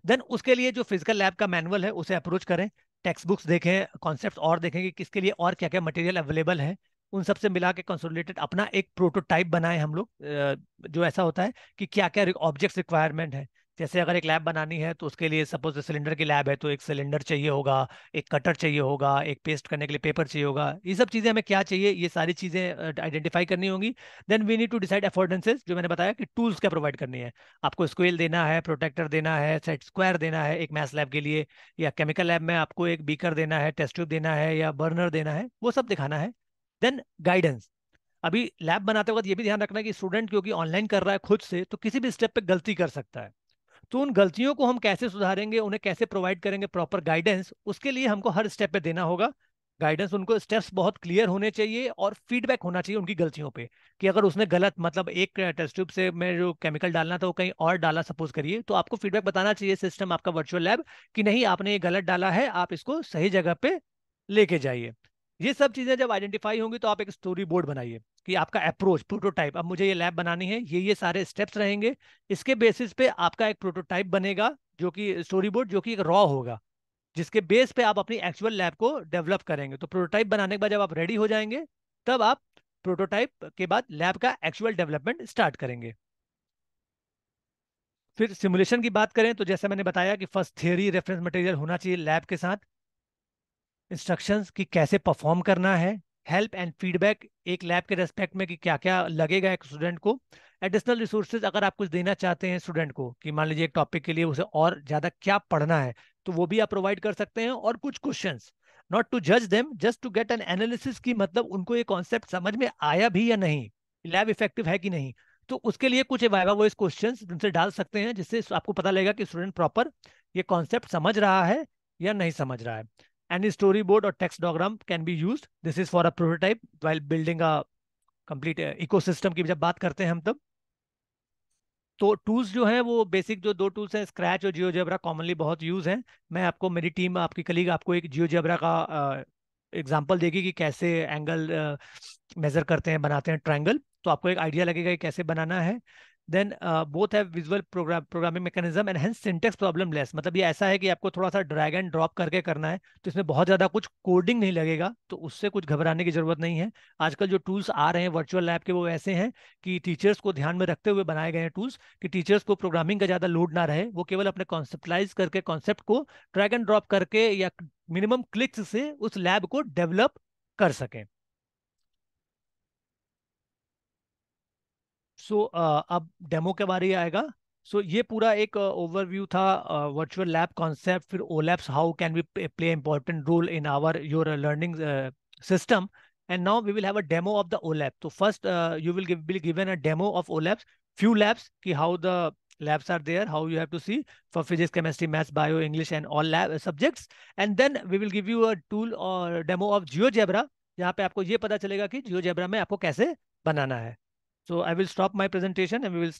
देन उसके लिए जो फिजिकल लैब का मैनुअल है उसे अप्रोच करें टेक्स्ट बुक्स देखें कॉन्सेप्ट और देखें कि किसके लिए और क्या क्या मटेरियल अवेलेबल है उन सब से मिला के कंसोलिडेटेड अपना एक प्रोटोटाइप बनाए हम लोग जो ऐसा होता है कि क्या क्या ऑब्जेक्ट्स रिक्वायरमेंट है जैसे अगर एक लैब बनानी है तो उसके लिए सपोज सिलेंडर की लैब है तो एक सिलेंडर चाहिए होगा एक कटर चाहिए होगा एक पेस्ट करने के लिए पेपर चाहिए होगा ये सब चीज़ें हमें क्या चाहिए ये सारी चीज़ें आइडेंटिफाई करनी होंगी then we need to decide affordances जो मैंने बताया कि टूल्स क्या प्रोवाइड करनी है आपको स्क्वेल देना है प्रोटेक्टर देना है सेट स्क्वायर देना है एक मैथ लैब के लिए या केमिकल लैब में आपको एक बीकर देना है टेस्ट ट्यूब देना है या बर्नर देना है वो सब दिखाना है देन गाइडेंस अभी लैब बनाते वक्त ये भी ध्यान रखना है कि स्टूडेंट क्योंकि ऑनलाइन कर रहा है खुद से तो किसी भी स्टेप पे गलती कर सकता है तो उन गलतियों को हम कैसे सुधारेंगे उन्हें कैसे प्रोवाइड करेंगे प्रॉपर गाइडेंस उसके लिए हमको हर स्टेप पे देना होगा गाइडेंस उनको स्टेप्स बहुत क्लियर होने चाहिए और फीडबैक होना चाहिए उनकी गलतियों पे कि अगर उसने गलत मतलब एक टेस्ट ट्यूब से मैं जो केमिकल डालना था वो कहीं और डाला सपोज करिए तो आपको फीडबैक बताना चाहिए सिस्टम आपका वर्चुअल लैब कि नहीं आपने ये गलत डाला है आप इसको सही जगह पे लेके जाइए ये सब चीजें जब आइडेंटिफाई होंगी तो आप एक स्टोरी बोर्ड बनाइए कि आपका अप्रोच प्रोटोटाइप अब मुझे ये लैब बनानी है ये ये सारे स्टेप्स रहेंगे इसके बेसिस पे आपका एक प्रोटोटाइप बनेगा जो कि स्टोरी बोर्ड जो कि एक रॉ होगा जिसके बेस पे आप अपनी एक्चुअल लैब को डेवलप करेंगे तो प्रोटोटाइप बनाने के बाद जब आप रेडी हो जाएंगे तब आप प्रोटोटाइप के बाद लैब का एक्चुअल डेवलपमेंट स्टार्ट करेंगे फिर सिमुलेशन की बात करें तो जैसे मैंने बताया कि फर्स्ट थियरी रेफरेंस मटेरियल होना चाहिए लैब के साथ इंस्ट्रक्शंस कि कैसे परफॉर्म करना है हेल्प एंड फीडबैक एक लैब के रेस्पेक्ट में कि क्या क्या लगेगा एक स्टूडेंट को एडिशनल रिसोर्सेज अगर आप कुछ देना चाहते हैं स्टूडेंट को कि मान लीजिए एक टॉपिक के लिए उसे और ज़्यादा क्या पढ़ना है तो वो भी आप प्रोवाइड कर सकते हैं और कुछ क्वेश्चन नॉट टू जज them just to get an analysis की मतलब उनको ये कॉन्सेप्ट समझ में आया भी या नहीं लैब इफेक्टिव है कि नहीं तो उसके लिए कुछ वाइवा वॉइस क्वेश्चन उनसे डाल सकते हैं जिससे आपको पता लगेगा कि स्टूडेंट प्रॉपर ये कॉन्सेप्ट समझ रहा है या नहीं समझ रहा है Any storyboard or text diagram can be used. This is for a prototype while building a uh, ecosystem की जब बात करते हैं हम तब तो टूल्स जो है वो बेसिक जो दो टूल्स हैं स्क्रैच और जियो जेबरा कॉमनली बहुत यूज़ हैं मैं आपको मेरी टीम आपकी कलीग आपको एक जियो जेबरा का एग्जाम्पल uh, देगी कि कैसे एंगल मेज़र uh, करते हैं बनाते हैं ट्रायंगल तो आपको एक आइडिया लगेगा कि कैसे बनाना है then both have visual programming mechanism and hence syntax problem less मतलब ये ऐसा है कि आपको थोड़ा सा ड्रैग एंड ड्रॉप करके करना है तो इसमें बहुत ज़्यादा कुछ कोडिंग नहीं लगेगा तो उससे कुछ घबराने की जरूरत नहीं है आजकल जो टूल्स आ रहे हैं वर्चुअल लैब के वो ऐसे हैं कि टीचर्स को ध्यान में रखते हुए बनाए गए हैं टूल्स कि टीचर्स को प्रोग्रामिंग का ज़्यादा लोड ना रहे वो केवल अपने कॉन्सेप्टलाइज करके कॉन्सेप्ट को ड्रैग एंड ड्रॉप करके या मिनिमम क्लिक्स से उस लैब को डेवलप कर सकें सो अब डेमो के बारे ही आएगा सो ये पूरा एक ओवरव्यू था वर्चुअल लैब कॉन्सेप्ट फिर OLabs how can we play important role in our your learning system and now we will have a demo of the OLab तो first you will given a demo of OLabs few labs की how the labs are there how you have to see for physics chemistry maths bio English and all lab subjects and then we will give you a tool और demo of Jio zebra यहाँ पे आपको ये पता चलेगा कि जियो zebra में आपको कैसे बनाना है So I will stop my presentation and we will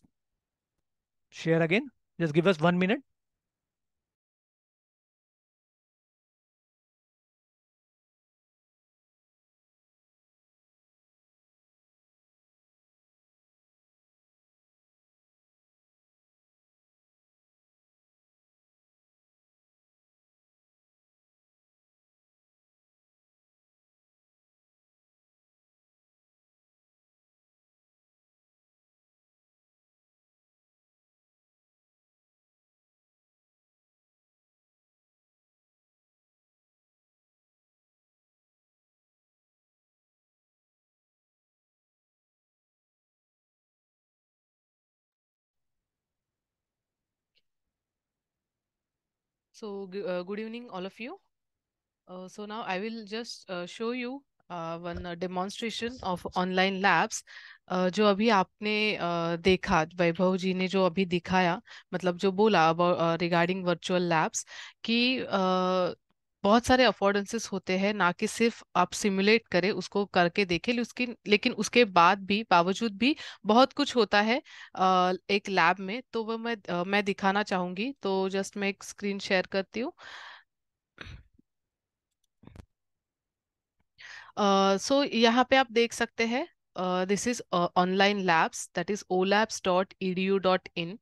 share again. Just give us one minute. So uh, good evening, all of you. Uh, so now I will just uh, show you one demonstration of online labs जो अभी आपने uh, देखा वैभव जी ने जो अभी दिखाया मतलब जो बोला रिगार्डिंग वर्चुअल लैब्स कि uh, बहुत सारे अफोर्डेंसेस होते हैं ना कि सिर्फ आप सिमुलेट करें उसको करके देखें उसकी लेकिन उसके बाद भी बावजूद भी बहुत कुछ होता है एक लैब में तो वह मैं मैं दिखाना चाहूंगी तो जस्ट मैं एक स्क्रीन शेयर करती हूँ सो यहाँ पे आप देख सकते हैं this is online labs that is O labs dot E D U dot in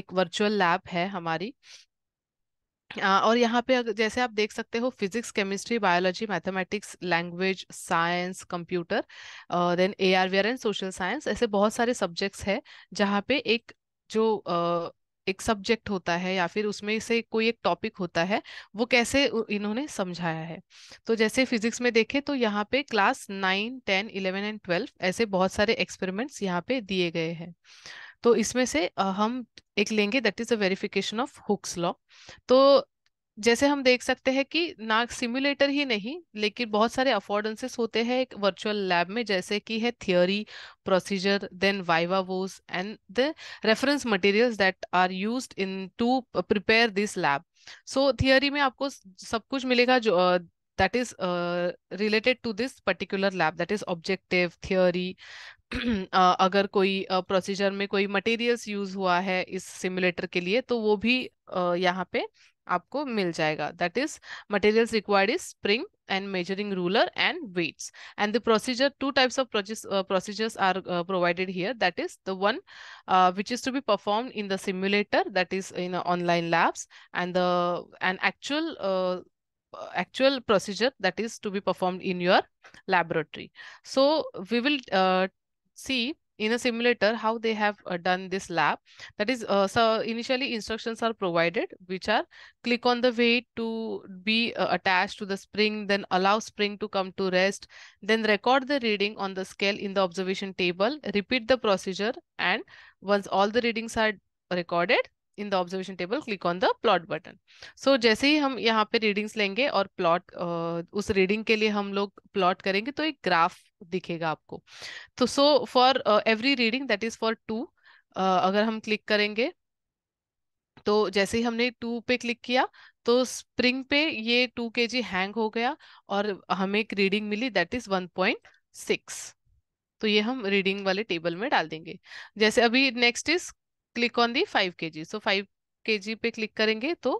एक वर्चुअल लैब है हमारी और यहाँ पे अगर जैसे आप देख सकते हो physics chemistry biology mathematics language science computer then A R V R and social science ऐसे बहुत सारे सब्जेक्ट्स हैं जहाँ पे एक जो uh, एक सब्जेक्ट होता है या फिर उसमें से कोई एक टॉपिक होता है वो कैसे इन्होंने समझाया है तो जैसे फिजिक्स में देखें तो यहाँ पे class nine ten eleven and twelve ऐसे बहुत सारे एक्सपेरिमेंट्स यहाँ पे दिए गए हैं तो इसमें से हम एक लेंगे that is a verification of Hooke's law तो जैसे हम देख सकते हैं कि ना सिमुलेटर ही नहीं लेकिन बहुत सारे अफोर्डेंसेस होते हैं एक वर्चुअल लैब में जैसे कि है theory procedure then viva voce and the reference materials that are used in to prepare this lab so theory में आपको सब कुछ मिलेगा जो that is related to this particular lab that is objective theory अगर कोई प्रोसीजर में कोई मटेरियल्स यूज हुआ है इस सिमुलेटर के लिए तो वो भी यहाँ पे आपको मिल जाएगा that is materials required is and measuring ruler and weights and the procedure two types of process, uh, procedures are uh, provided here that is the one uh, which is to be performed in the simulator that is in online labs and the an actual actual procedure that is to be performed in your laboratory so we will see in a simulator how they have uh, done this lab. That is, uh, so initially instructions are provided, which are click on the weight to be uh, attached to the spring, then allow spring to come to rest, then record the reading on the scale in the observation table, repeat the procedure, and once all the readings are recorded, in the observation table click on the plot button so जैसे ही हम यहाँ पे readings लेंगे और plot उस reading के लिए हम लोग प्लॉट करेंगे तो एक ग्राफ दिखेगा आपको तो so for every reading that is four two अगर हम क्लिक करेंगे तो जैसे ही हमने टू पे क्लिक किया तो स्प्रिंग पे ये टू के जी हैंग हो गया और हमें एक रीडिंग मिली that is one point six तो ये हम रीडिंग वाले टेबल में डाल देंगे जैसे अभी next is click on the five K G so five K G पे क्लिक करेंगे तो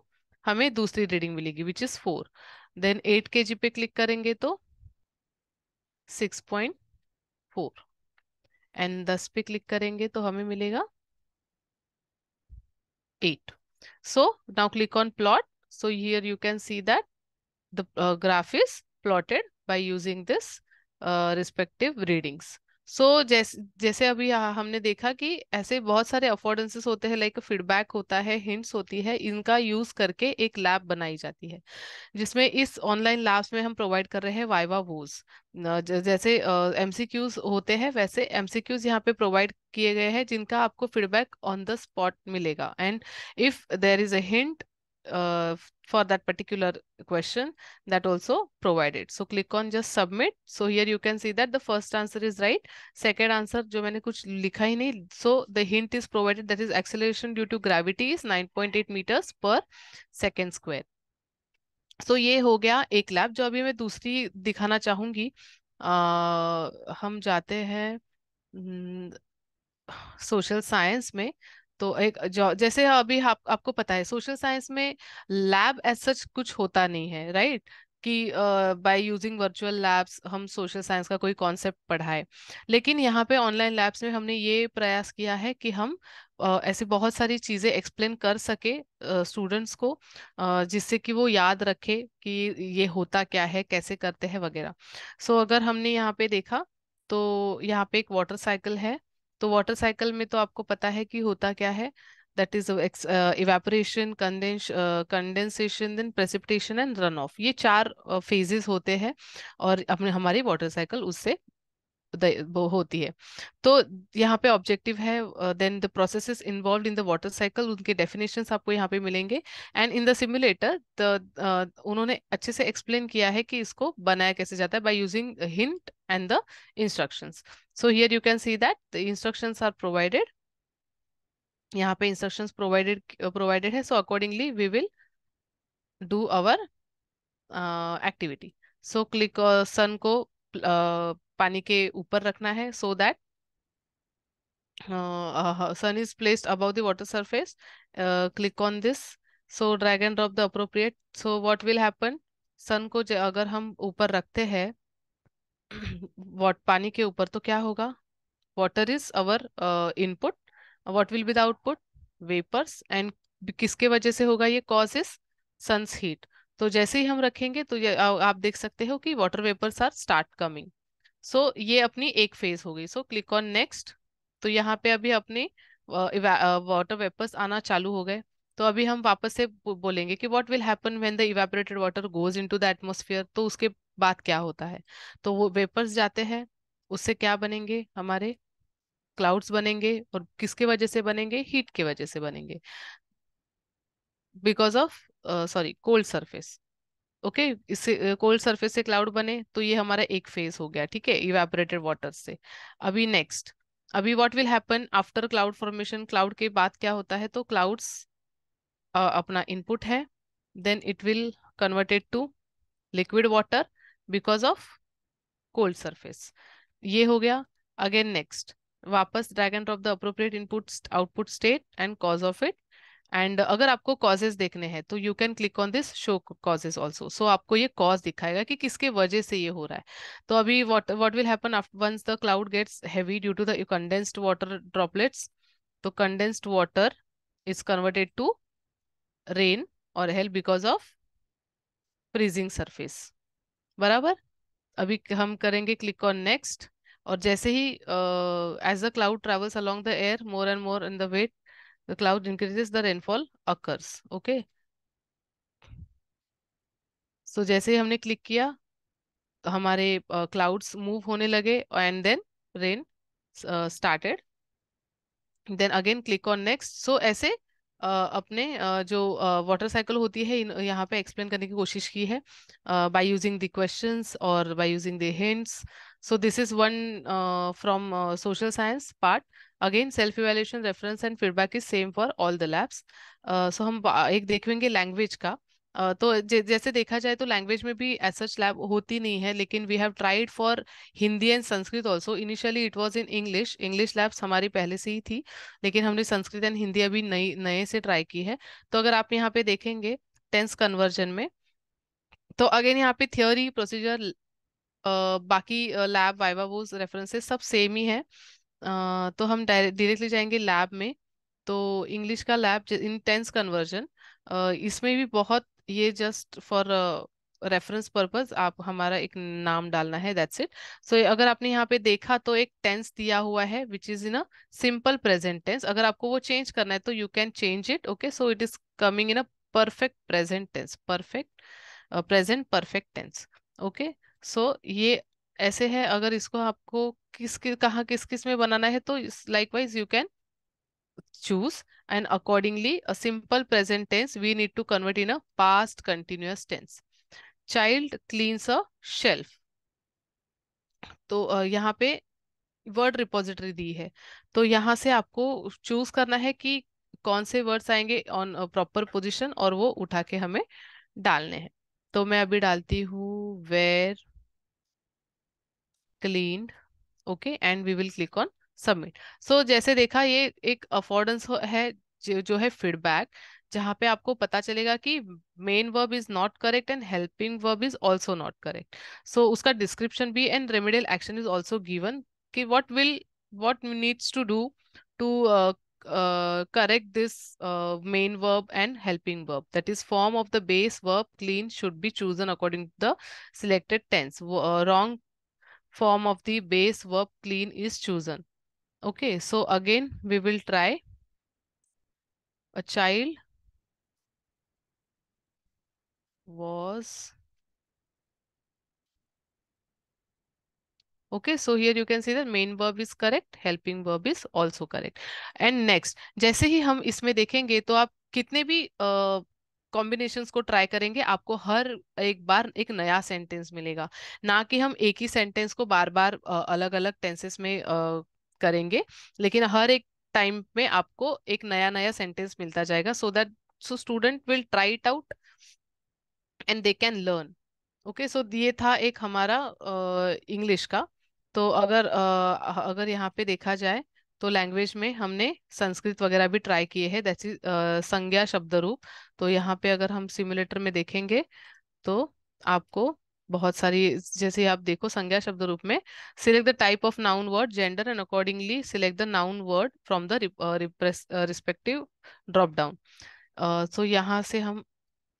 हमें दूसरी रीडिंग मिलेगी which is four then eight K G पे क्लिक करेंगे तो सिक्स पॉइंट फोर एंड दस पे क्लिक करेंगे तो हमें मिलेगा eight so now click on plot so here you can see that the graph is plotted by using this respective readings so so, जैसे जैसे अभी हमने देखा कि ऐसे बहुत सारे अफोर्डेंसेस होते हैं लाइक फीडबैक होता है हिंट्स होती है इनका यूज करके एक लैब बनाई जाती है जिसमें इस ऑनलाइन लैब्स में हम प्रोवाइड कर रहे हैं वाइवा वोज जैसे एम uh, होते हैं वैसे एम सी क्यूज यहाँ पे प्रोवाइड किए गए हैं जिनका आपको फीडबैक ऑन द स्पॉट मिलेगा and if there is a hint uh, for that particular question that also provided. So click on just submit. So here you can see that the first answer is right. Second answer jo maine kuch likha hi nahi So the hint is provided that is acceleration due to gravity is 9.8 meters per second square. So ye ho gaya ek lab jo abhi main dusri dikhana chahungi uh, hum jaate hain social science में तो एक जैसे अभी आप, आपको पता है social science में लैब एज सच कुछ होता नहीं है राइट कि बाय यूजिंग वर्चुअल लैब्स हम सोशल साइंस का कोई कॉन्सेप्ट पढ़ाए लेकिन यहाँ पे ऑनलाइन लैब्स में हमने ये प्रयास किया है कि हम uh, ऐसे बहुत सारी चीज़ें एक्सप्लेन कर सके स्टूडेंट्स uh, को uh, जिससे कि वो याद रखे कि ये होता क्या है कैसे करते हैं वगैरह सो so, अगर हमने यहाँ पे देखा तो यहाँ पे एक वाटर साइकिल है तो वाटर साइकिल में तो आपको पता है कि होता क्या है that is evaporation condensation then precipitation and run off ये चार फेजेस uh, होते हैं और अपने हमारी वाटर साइकिल उससे वो होती है तो यहाँ पे ऑब्जेक्टिव है then the is involve in the water cycle उनके डेफिनेशन आपको यहाँ पे मिलेंगे एंड इन द सिमुलेटर उन्होंने अच्छे से एक्सप्लेन किया है कि इसको बनाया कैसे जाता है by using hint and the instructions. So here you can see that the instructions are provided. यहाँ पे instructions provided provided है. So accordingly we will do our uh, activity. So click uh, sun को uh, पानी के ऊपर रखना है so that uh, sun is placed above the water surface. Uh, click on this. So drag and drop the appropriate. So what will happen? सन को अगर हम ऊपर रखते हैं वॉट पानी के ऊपर तो क्या होगा water is our input what will be the output vapours and किसके वजह से होगा ये कॉज इज सन्स हीट तो जैसे ही हम रखेंगे तो ये आ, आप देख सकते हो कि water vapours are start coming so ये अपनी एक फेज हो गई सो क्लिक ऑन नेक्स्ट तो यहाँ पे अभी अपने वाटर uh, वेपर्स uh, आना चालू हो गए तो अभी हम वापस से बोलेंगे कि what will happen when the evaporated water goes into the atmosphere तो उसके बाद क्या होता है तो वो वेपर्स जाते हैं उससे क्या बनेंगे हमारे क्लाउड्स बनेंगे और किसके वजह से बनेंगे हीट के वजह से बनेंगे because of sorry cold surface okay इससे कोल्ड सरफेस से क्लाउड बने तो ये हमारा एक फेज हो गया ठीक है इवेपरेटेड वाटर से अभी नेक्स्ट अभी what will happen after cloud formation cloud के बाद क्या होता है तो क्लाउड्स uh, अपना इनपुट है then it will converted to liquid water because of cold surface ये हो गया अगेन नेक्स्ट वापस drag and drop the appropriate input output state and cause of it and अगर आपको कॉजेज देखने हैं तो you can click on this show causes also so आपको ये कॉज दिखाएगा कि किसके वजह से ये हो रहा है तो अभी what what will happen once the cloud gets heavy due to the condensed water droplets so condensed water is converted to rain और hail because of freezing surface बराबर अभी हम करेंगे क्लिक ऑन नेक्स्ट और जैसे ही as the cloud travels along the air more and more in the weight the cloud increases the rainfall occurs okay so जैसे ही हमने क्लिक किया तो हमारे क्लाउड्स uh, मूव होने लगे and then rain started then again click on next so ऐसे अपने जो वाटर साइकिल होती है यहाँ पे एक्सप्लेन करने की कोशिश की है बाय यूजिंग द क्वेश्चंस और by using the hints so this is one from social science part again self evaluation reference and feedback is same for all the labs so हम एक देखेंगे लैंग्वेज का तो ज, जैसे देखा जाए तो लैंग्वेज में भी एज सच लैब होती नहीं है लेकिन we have tried for Hindi and Sanskrit also initially it was in English English labs हमारी पहले से ही थी लेकिन हमने संस्कृत एंड हिंदी अभी नई नए से ट्राई की है तो अगर आप यहाँ पे देखेंगे टेंस कन्वर्जन में तो अगेन यहाँ पे थियोरी प्रोसीजर बाकी लैब वाइवा वो रेफरेंसेस सब सेम ही है तो हम डायरेक्टली जाएंगे लैब में तो इंग्लिश का लैब इन टेंस कन्वर्जन इसमें भी बहुत ये जस्ट फॉर रेफरेंस पर्पज आप हमारा एक नाम डालना है दैट्स इट सो अगर आपने यहाँ पे देखा तो एक टेंस दिया हुआ है which is in a simple present tense अगर आपको वो चेंज करना है तो you can change it okay so it is coming in a perfect present tense perfect present perfect tense okay so ये ऐसे है अगर इसको आपको किस किस कहाँ किस किस में बनाना है तो likewise you can choose and accordingly a simple present tense we need to convert in a past continuous tense. Child cleans a shelf. तो यहाँ पे वर्ड रिपोजिटरी दी है तो यहाँ से आपको चूज करना है कि कौन से वर्ड्स आएंगे ऑन प्रॉपर पोजीशन और वो उठा के हमें डालने हैं तो मैं अभी डालती हूँ verb clean okay and we will click on submit so जैसे देखा ये एक अफोर्डेंस है जो, जो है फीडबैक जहाँ पे आपको पता चलेगा कि main verb is not correct and helping verb is also not correct so उसका डिस्क्रिप्शन भी and remedial action is also given कि what will what needs to do to correct this main verb and helping verb that is form of the base verb clean should be chosen according to the selected tense wrong form of the base verb clean is chosen Okay, so again, we will try a child was Okay, so here you can see that main verb is correct, helping verb is also correct. And next, जैसे ही हम इसमें देखेंगे तो आप कितने भी combinations uh, को ट्राई करेंगे आपको हर एक बार एक नया सेंटेंस मिलेगा ना कि हम एक ही सेंटेंस को बार बार अलग अलग टेंसेस में uh, करेंगे लेकिन हर एक टाइम में आपको एक नया नया सेंटेंस मिलता जाएगा so that so student will try it out and they can learn okay so ये था एक हमारा इंग्लिश uh, का तो अगर uh, अगर यहाँ पे देखा जाए तो लैंग्वेज में हमने संस्कृत वगैरह भी ट्राई किए हैं दैट इज संज्ञा शब्द रूप तो यहाँ पे अगर हम सिमुलेटर में देखेंगे तो आपको बहुत सारी जैसे आप देखो संज्ञा शब्द रूप में select the type of noun word gender and accordingly select the noun word from the respective drop down so यहाँ से हम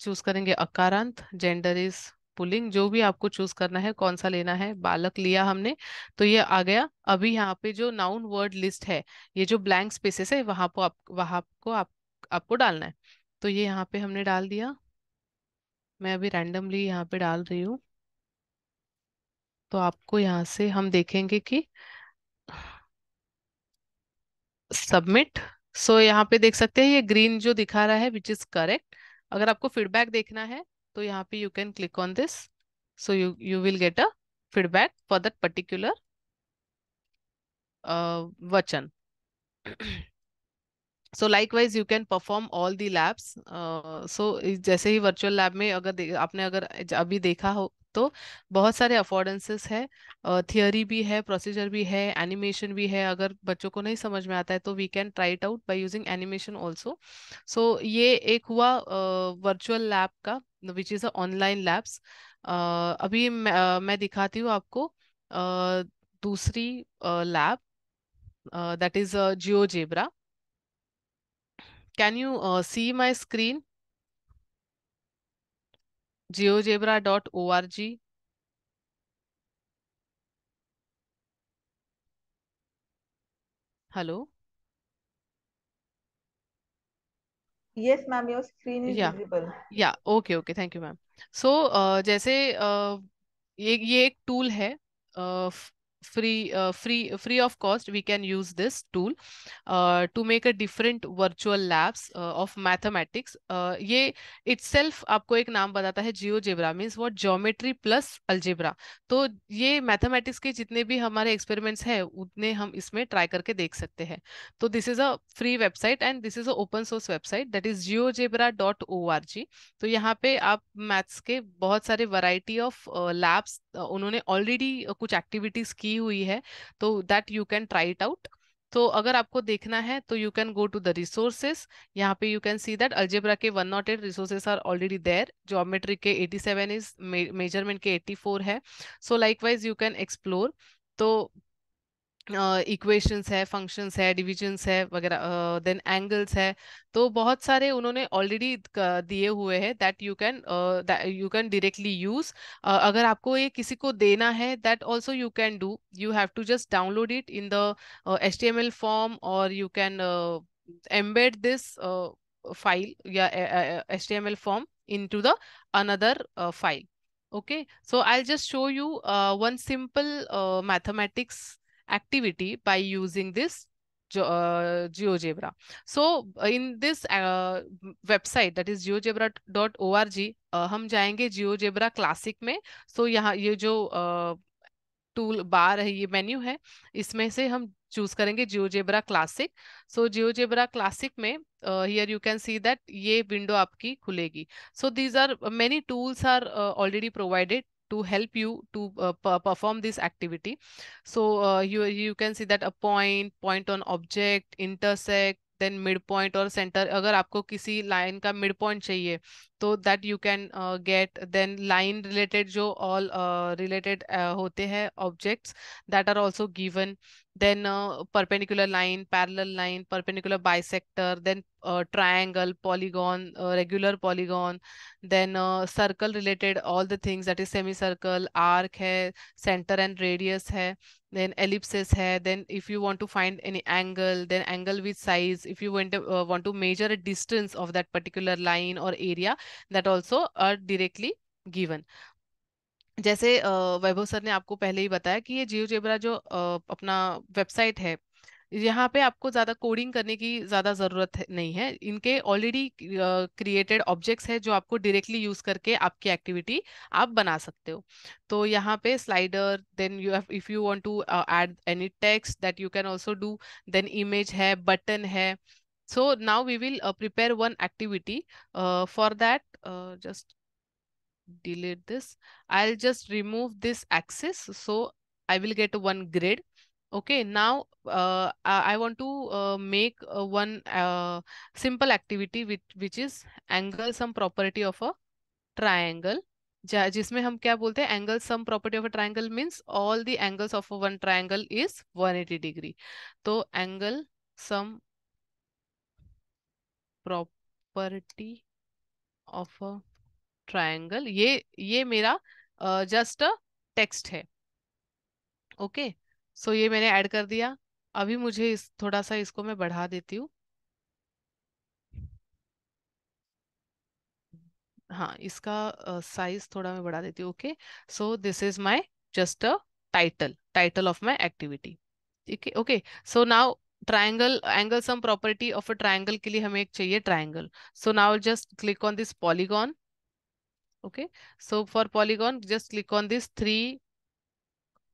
चूज करेंगे अकारांत जेंडर इज पुलिंग जो भी आपको चूज करना है कौन सा लेना है बालक लिया हमने तो ये आ गया अभी यहाँ पे जो नाउन वर्ड लिस्ट है ये जो ब्लैंक स्पेसेस है वहां पर आप वहां को आप आपको डालना है तो ये यहाँ पे हमने डाल दिया मैं अभी रैंडमली यहाँ पे डाल रही हूँ तो आपको यहाँ से हम देखेंगे कि सबमिट सो so, यहाँ पे देख सकते हैं ये ग्रीन जो दिखा रहा है विच इज करेक्ट अगर आपको फीडबैक देखना है तो यहाँ पे you can click on this so you you will get a feedback for that particular वचन so likewise you can perform all the labs so जैसे ही वर्चुअल लैब में अगर आपने अगर अभी देखा हो तो बहुत सारे अफोर्डेंसेस है थियोरी भी है प्रोसीजर भी है एनिमेशन भी है अगर बच्चों को नहीं समझ में आता है तो we can try it out by using animation also so ये एक हुआ वर्चुअल लैब का विच इज़ ऑनलाइन लैब्स अभी मैं, uh, मैं दिखाती हूँ आपको uh, दूसरी lab that is GeoGebra can you see my screen GeoGebra dot O R G hello yes ma'am your screen is yeah visible yeah okay okay thank you ma'am so जैसे uh, ये ये एक tool है uh, free uh, free free of cost we can use this tool uh, to make a different virtual labs uh, of mathematics uh, ye itself aapko ek naam batata hai GeoGebra means what geometry plus algebra to ye mathematics ke jitne bhi hamare experiments hai utne hum isme try karke dekh sakte हैं तो this is a free website and this is a open source website that is geogebra.org to yahan pe aap maths ke bahut sare variety of uh, labs उन्होंने already कुछ activities की हुई है तो that you can try it out तो अगर आपको देखना है तो you can go to the resources यहाँ पे you can see that algebra के one naught eight resources are already there geometry के एटी सेवन इज मेजरमेंट के एट्टी फोर है so likewise you can explore तो इक्वेशंस uh, है functions है divisions है वगैरह देन एंगल्स है तो बहुत सारे उन्होंने ऑलरेडी दिए हुए हैं that you can you can directly use अगर आपको ये किसी को देना है that also you can do you have to just download it in the H M L form और you can embed this file या H D M L form into the another file okay so i'll just show you uh, one simple uh, mathematics activity by using this uh, GeoGebra. So in this uh, website that is geogebra.org uh, हम जाएंगे GeoGebra Classic में सो so, यहाँ ये जो tool uh, बार है ये menu है इसमें से हम चूज करेंगे GeoGebra classic so GeoGebra classic में here you can see that ये विंडो आपकी खुलेगी सो these are many tools are already provided to help you to uh, perform this activity. So uh, you, you can see that a point, point on object, intersect, then midpoint or center. If you need किसी midpoint का mid point तो that you can get then line related जो all related uh, uh, होते हैं objects that are also given then perpendicular line parallel line perpendicular sector then triangle polygon regular polygon then circle related all the things that is semi circle arc है centre and radius है then ellipsis है then if you want to find any angle then angle with size if you want to measure a distance of that particular line और area that also are directly given जैसे Vaibhav sir ने आपको पहले ही बताया कि ये जियो zebra जो अपना वेबसाइट है यहाँ पे आपको ज़्यादा कोडिंग करने की ज़्यादा ज़रूरत नहीं है इनके ऑलरेडी क्रिएटेड ऑब्जेक्ट्स है जो आपको डायरेक्टली यूज़ करके आपकी एक्टिविटी आप बना सकते हो तो यहाँ पे slider then you have if you want to add any text that you can also do then image है बटन है So now we will uh, prepare one activity. Uh, for that, uh, just delete this. I'll just remove this axis. So I will get one grid. Okay, now uh, I want to uh, make uh, one uh, simple activity which, which is angle some property of a triangle. जिसमें हम क्या बोलते हैं angle sum property of a triangle means all the angles of one triangle is 180 degree तो angle sum property of a triangle ये ये मेरा just a text है ओके okay? सो so ये मैंने ऐड कर दिया अभी मुझे इस थोड़ा सा इसको मैं बढ़ा देती हूँ हाँ इसका साइज uh, थोड़ा मैं बढ़ा देती हूँ okay so this is my just a title title of my activity ठीक है okay so now triangle angle sum property of a triangle के लिए हमें एक triangle. So now just click on this polygon. Okay. So for polygon, just click on this three,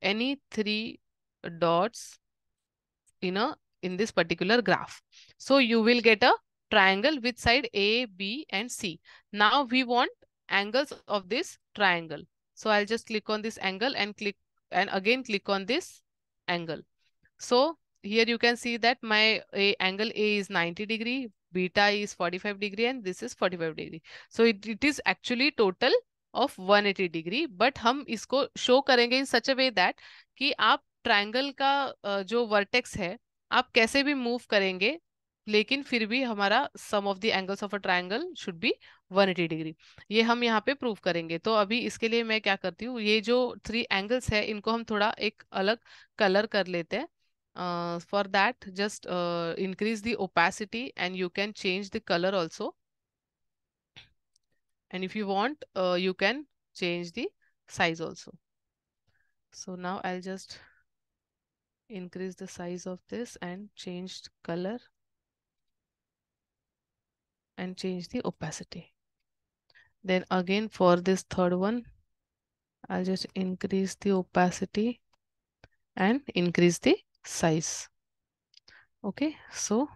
any three dots You know, in this particular graph. So you will get a triangle with side A, B and C. Now we want angles of this triangle. So I'll just click on this angle and click and again click on this angle. So here you can see that my a, angle A is 90 degree, beta is 45 degree and this is 45 degree. So it, it is actually total of 180 degree but hum isko show karenge in such a way that ki aap triangle ka uh, jo vertex hai aap kaise bhi move karenge लेकिन फिर भी हमारा sum of the angles of a triangle should be 180 degree ये हम यहाँ पे prove करेंगे तो अभी इसके लिए मैं क्या करती हूँ ये जो थ्री एंगल्स है इनको हम थोड़ा एक अलग कलर कर लेते हैं uh, for that just uh, increase the opacity and you can change the color also and if you want uh, you can change the size also so now i'll just increase the size of this and change color and change the opacity then again for this third one i'll just increase the opacity and increase the size. Okay, so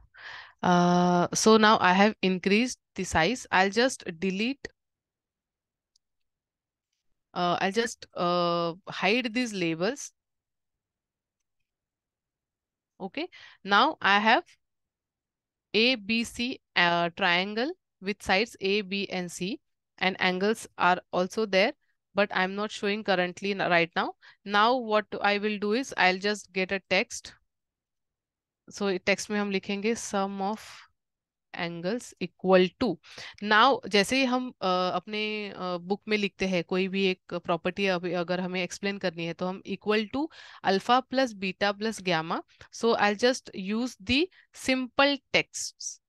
uh, so now I have increased the size. I'll just delete. Uh, I'll just uh, hide these labels. Okay, now I have A, B, C uh, triangle with sides A, B, and C and angles are also there. but I'm not showing currently right now. Now what I will do is I'll just get a text. So text में हम लिखेंगे sum of angles equal to now जैसे ही हम आ, अपने आ, book में लिखते हैं कोई भी एक प्रॉपर्टी अगर हमें एक्सप्लेन करनी है तो हम equal to alpha plus beta plus gamma so I just use the simple text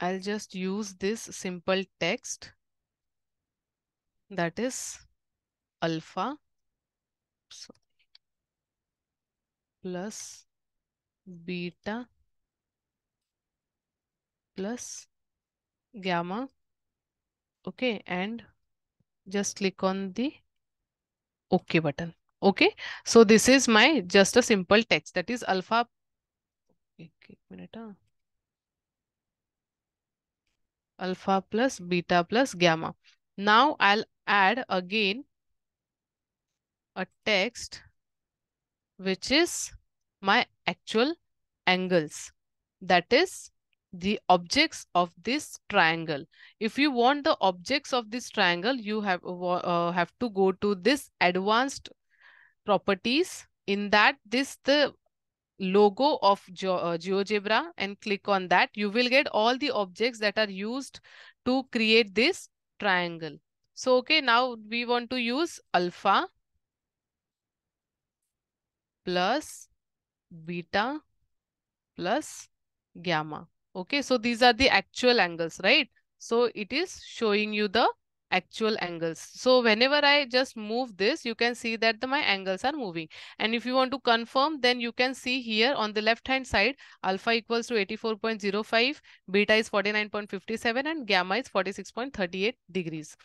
I'll just use this simple text that is alpha plus beta plus gamma okay and just click on the okay button okay so this is my just a simple text that is alpha okay, minute, huh? alpha plus beta plus gamma. Now I'll add again a text which is my actual angles. That is the objects of this triangle. If you want the objects of this triangle, you have, uh, have to go to this advanced properties. In that, this the logo of uh, GeoGebra and click on that. You will get all the objects that are used to create this triangle. So, okay, now we want to use alpha plus beta plus gamma. Okay, so these are the actual angles, right? So it is showing you the actual angles. So whenever I just move this, you can see that the, my angles are moving. And if you want to confirm, then you can see here on the left hand side, alpha equals to 84.05, beta is 49.57 and gamma is 46.38 degrees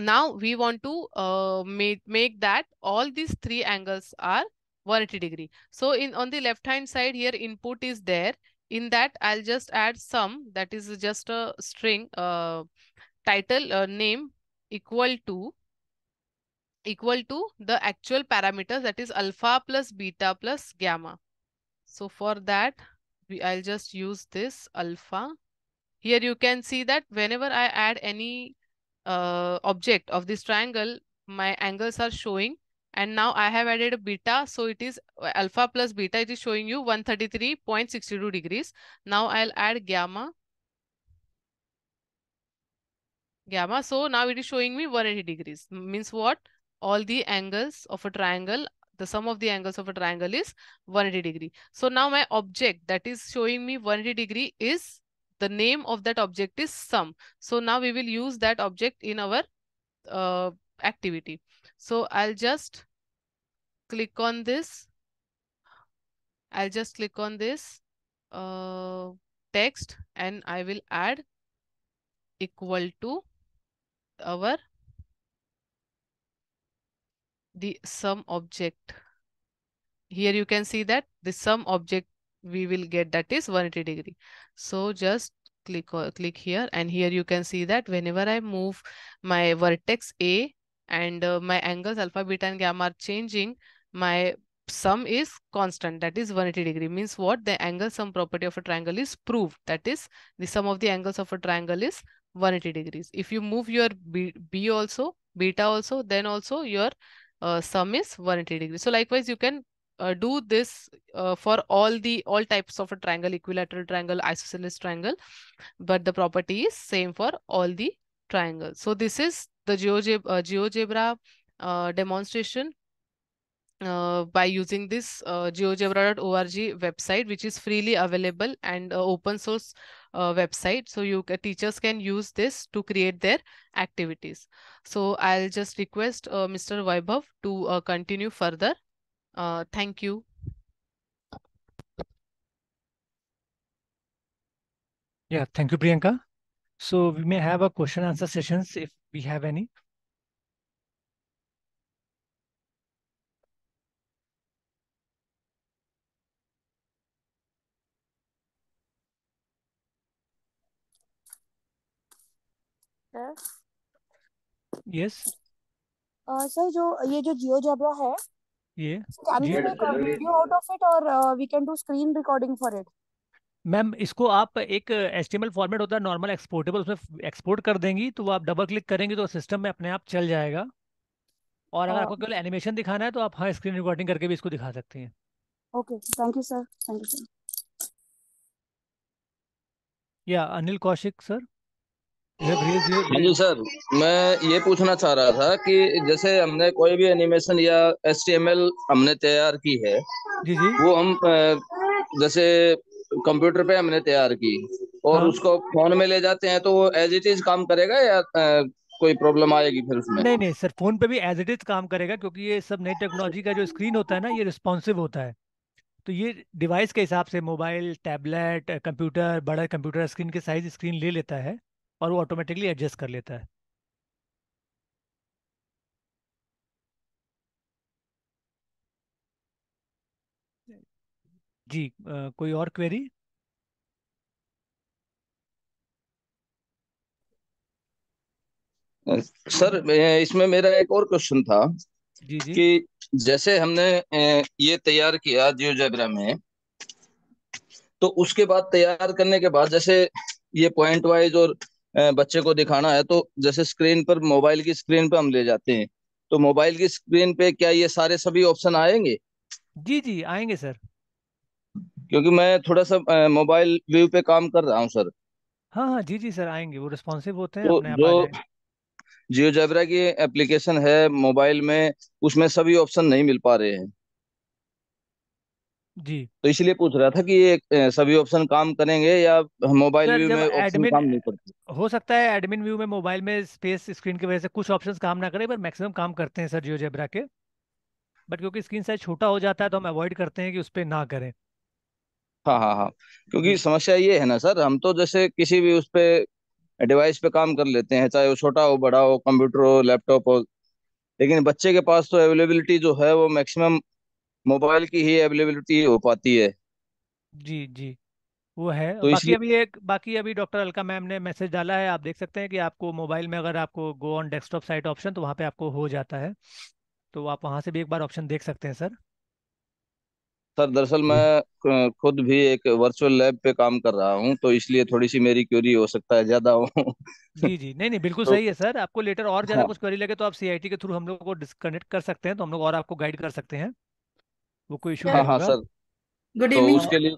now we want to uh, make, make that all these three angles are 180 degree. So in on the left hand side here input is there. In that I'll just add sum that is just a string uh, title uh, name equal to equal to the actual parameters that is alpha plus beta plus gamma. So for that, we, I'll just use this alpha. Here you can see that whenever I add any uh, object of this triangle, my angles are showing. And now I have added a beta. So it is uh, alpha plus beta. It is showing you 133.62 degrees. Now I'll add gamma. gamma. So now it is showing me 180 degrees. Means what? All the angles of a triangle, the sum of the angles of a triangle is 180 degree. So now my object that is showing me 180 degree is the name of that object is sum. So now we will use that object in our uh, activity. So I'll just click on this. I'll just click on this uh, text and I will add equal to our the sum object. Here you can see that the sum object we will get that is 180 degree. So just click click here and here you can see that whenever I move my vertex A and uh, my angles alpha, beta and gamma are changing, my sum is constant that is 180 degree means what the angle sum property of a triangle is proved that is the sum of the angles of a triangle is 180 degrees. If you move your B, B also, beta also, then also your uh, sum is 180 degrees. So likewise, you can uh, do this uh, for all the all types of a triangle, equilateral triangle, isosceles triangle, but the property is same for all the triangles. So this is the uh, GeoGebra, GeoGebra uh, demonstration uh, by using this uh, geogebra.org website, which is freely available and uh, open source uh, website. So you uh, teachers can use this to create their activities. So I'll just request uh, Mr. Vaibhav to continue further. thank you. Yeah, thank you, Priyanka. So we may have a question answer sessions if we have any. Sir yes sir जो ये जो GeoGebra है ये can we make video out of it और we can do screen recording for it ma'am इसको आप एक HTML format होता है नॉर्मल एक्सपोर्टेबल उसमें एक्सपोर्ट कर देंगी तो आप डबल क्लिक करेंगे तो सिस्टम में अपने आप चल जाएगा और अगर uh, आपको केवल एनिमेशन दिखाना है तो आप हाँ स्क्रीन रिकॉर्डिंग करके भी इसको दिखा सकती हैं okay thank you sir thank you sir yeah Anil Kaushik sir हाँ जी सर मैं ये पूछना चाह रहा था कि जैसे हमने कोई भी एनिमेशन या एस हमने तैयार की है जी जी वो हम जैसे कंप्यूटर पे हमने तैयार की और हाँ। उसको फोन में ले जाते हैं तो वो एज इट इज काम करेगा या कोई प्रॉब्लम आएगी फिर उसमें नहीं नहीं सर फोन पे भी एज इट इज काम करेगा क्योंकि ये सब नई टेक्नोलॉजी का जो स्क्रीन होता है ना ये रिस्पॉन्सिव होता है तो ये डिवाइस के हिसाब से मोबाइल टैबलेट कंप्यूटर बड़ा कंप्यूटर स्क्रीन के साइज स्क्रीन ले लेता है और वो ऑटोमेटिकली एडजस्ट कर लेता है जी कोई और क्वेरी सर इसमें मेरा एक और क्वेश्चन था जी जी कि जैसे हमने ये तैयार किया जियोजेब्रा में तो उसके बाद तैयार करने के बाद जैसे ये पॉइंट वाइज और बच्चे को दिखाना है तो जैसे स्क्रीन पर मोबाइल की स्क्रीन पर हम ले जाते हैं तो मोबाइल की स्क्रीन पे क्या ये सारे सभी ऑप्शन आएंगे जी जी आएंगे सर क्योंकि मैं थोड़ा सा मोबाइल व्यू पे काम कर रहा हूँ सर हाँ हाँ जी जी सर आएंगे वो रिस्पॉन्सिव होते हैं तो अपने आप आ जाएंगे जियो जेबरा की एप्लीकेशन है मोबाइल में उसमें सभी ऑप्शन नहीं मिल पा रहे हैं जी तो इसलिए पूछ रहा था कि ये सभी ऑप्शन काम करेंगे या मोबाइल व्यू में ऑप्शन काम नहीं करते हो सकता है एडमिन व्यू में मोबाइल में स्पेस स्क्रीन की वजह से कुछ ऑप्शंस काम ना करें पर मैक्सिमम काम करते हैं सर जियो जेब्रा के बट क्योंकि स्क्रीन साइज छोटा हो जाता है तो हम अवॉइड करते हैं कि उस पर ना करें हाँ हाँ हाँ क्योंकि समस्या ये है ना सर हम तो जैसे किसी भी उस पर डिवाइस पे काम कर लेते हैं चाहे वो छोटा हो बड़ा हो कंप्यूटर हो लैपटॉप हो लेकिन बच्चे के पास तो अवेलेबिलिटी जो है वो मैक्सिमम मोबाइल की ही अवेलेबिलिटी हो पाती है जी जी वो है तो बाकी इसलिए अभी एक बाकी अभी डॉक्टर अलका मैम ने मैसेज डाला है आप देख सकते हैं कि आपको मोबाइल में अगर आपको go on desktop site option तो वहाँ पे आपको हो जाता है तो आप वहाँ से भी एक बार ऑप्शन देख सकते हैं सर सर दरअसल मैं खुद भी एक वर्चुअल लैब पे काम कर रहा हूँ तो इसलिए थोड़ी सी मेरी क्यूरी हो सकता है ज्यादा हो जी जी नहीं नहीं बिल्कुल तो सही है सर आपको लेटर और ज्यादा हाँ कुछ क्वेरी लगे तो आप सीआईटी के थ्रू हम लोग को डिस्कनेक्ट कर सकते हैं तो हम लोग और आपको गाइड कर सकते हैं वो कोई इशू हाँ नहीं हाँ होगा सर गुड तो इवनिंग उसके लिए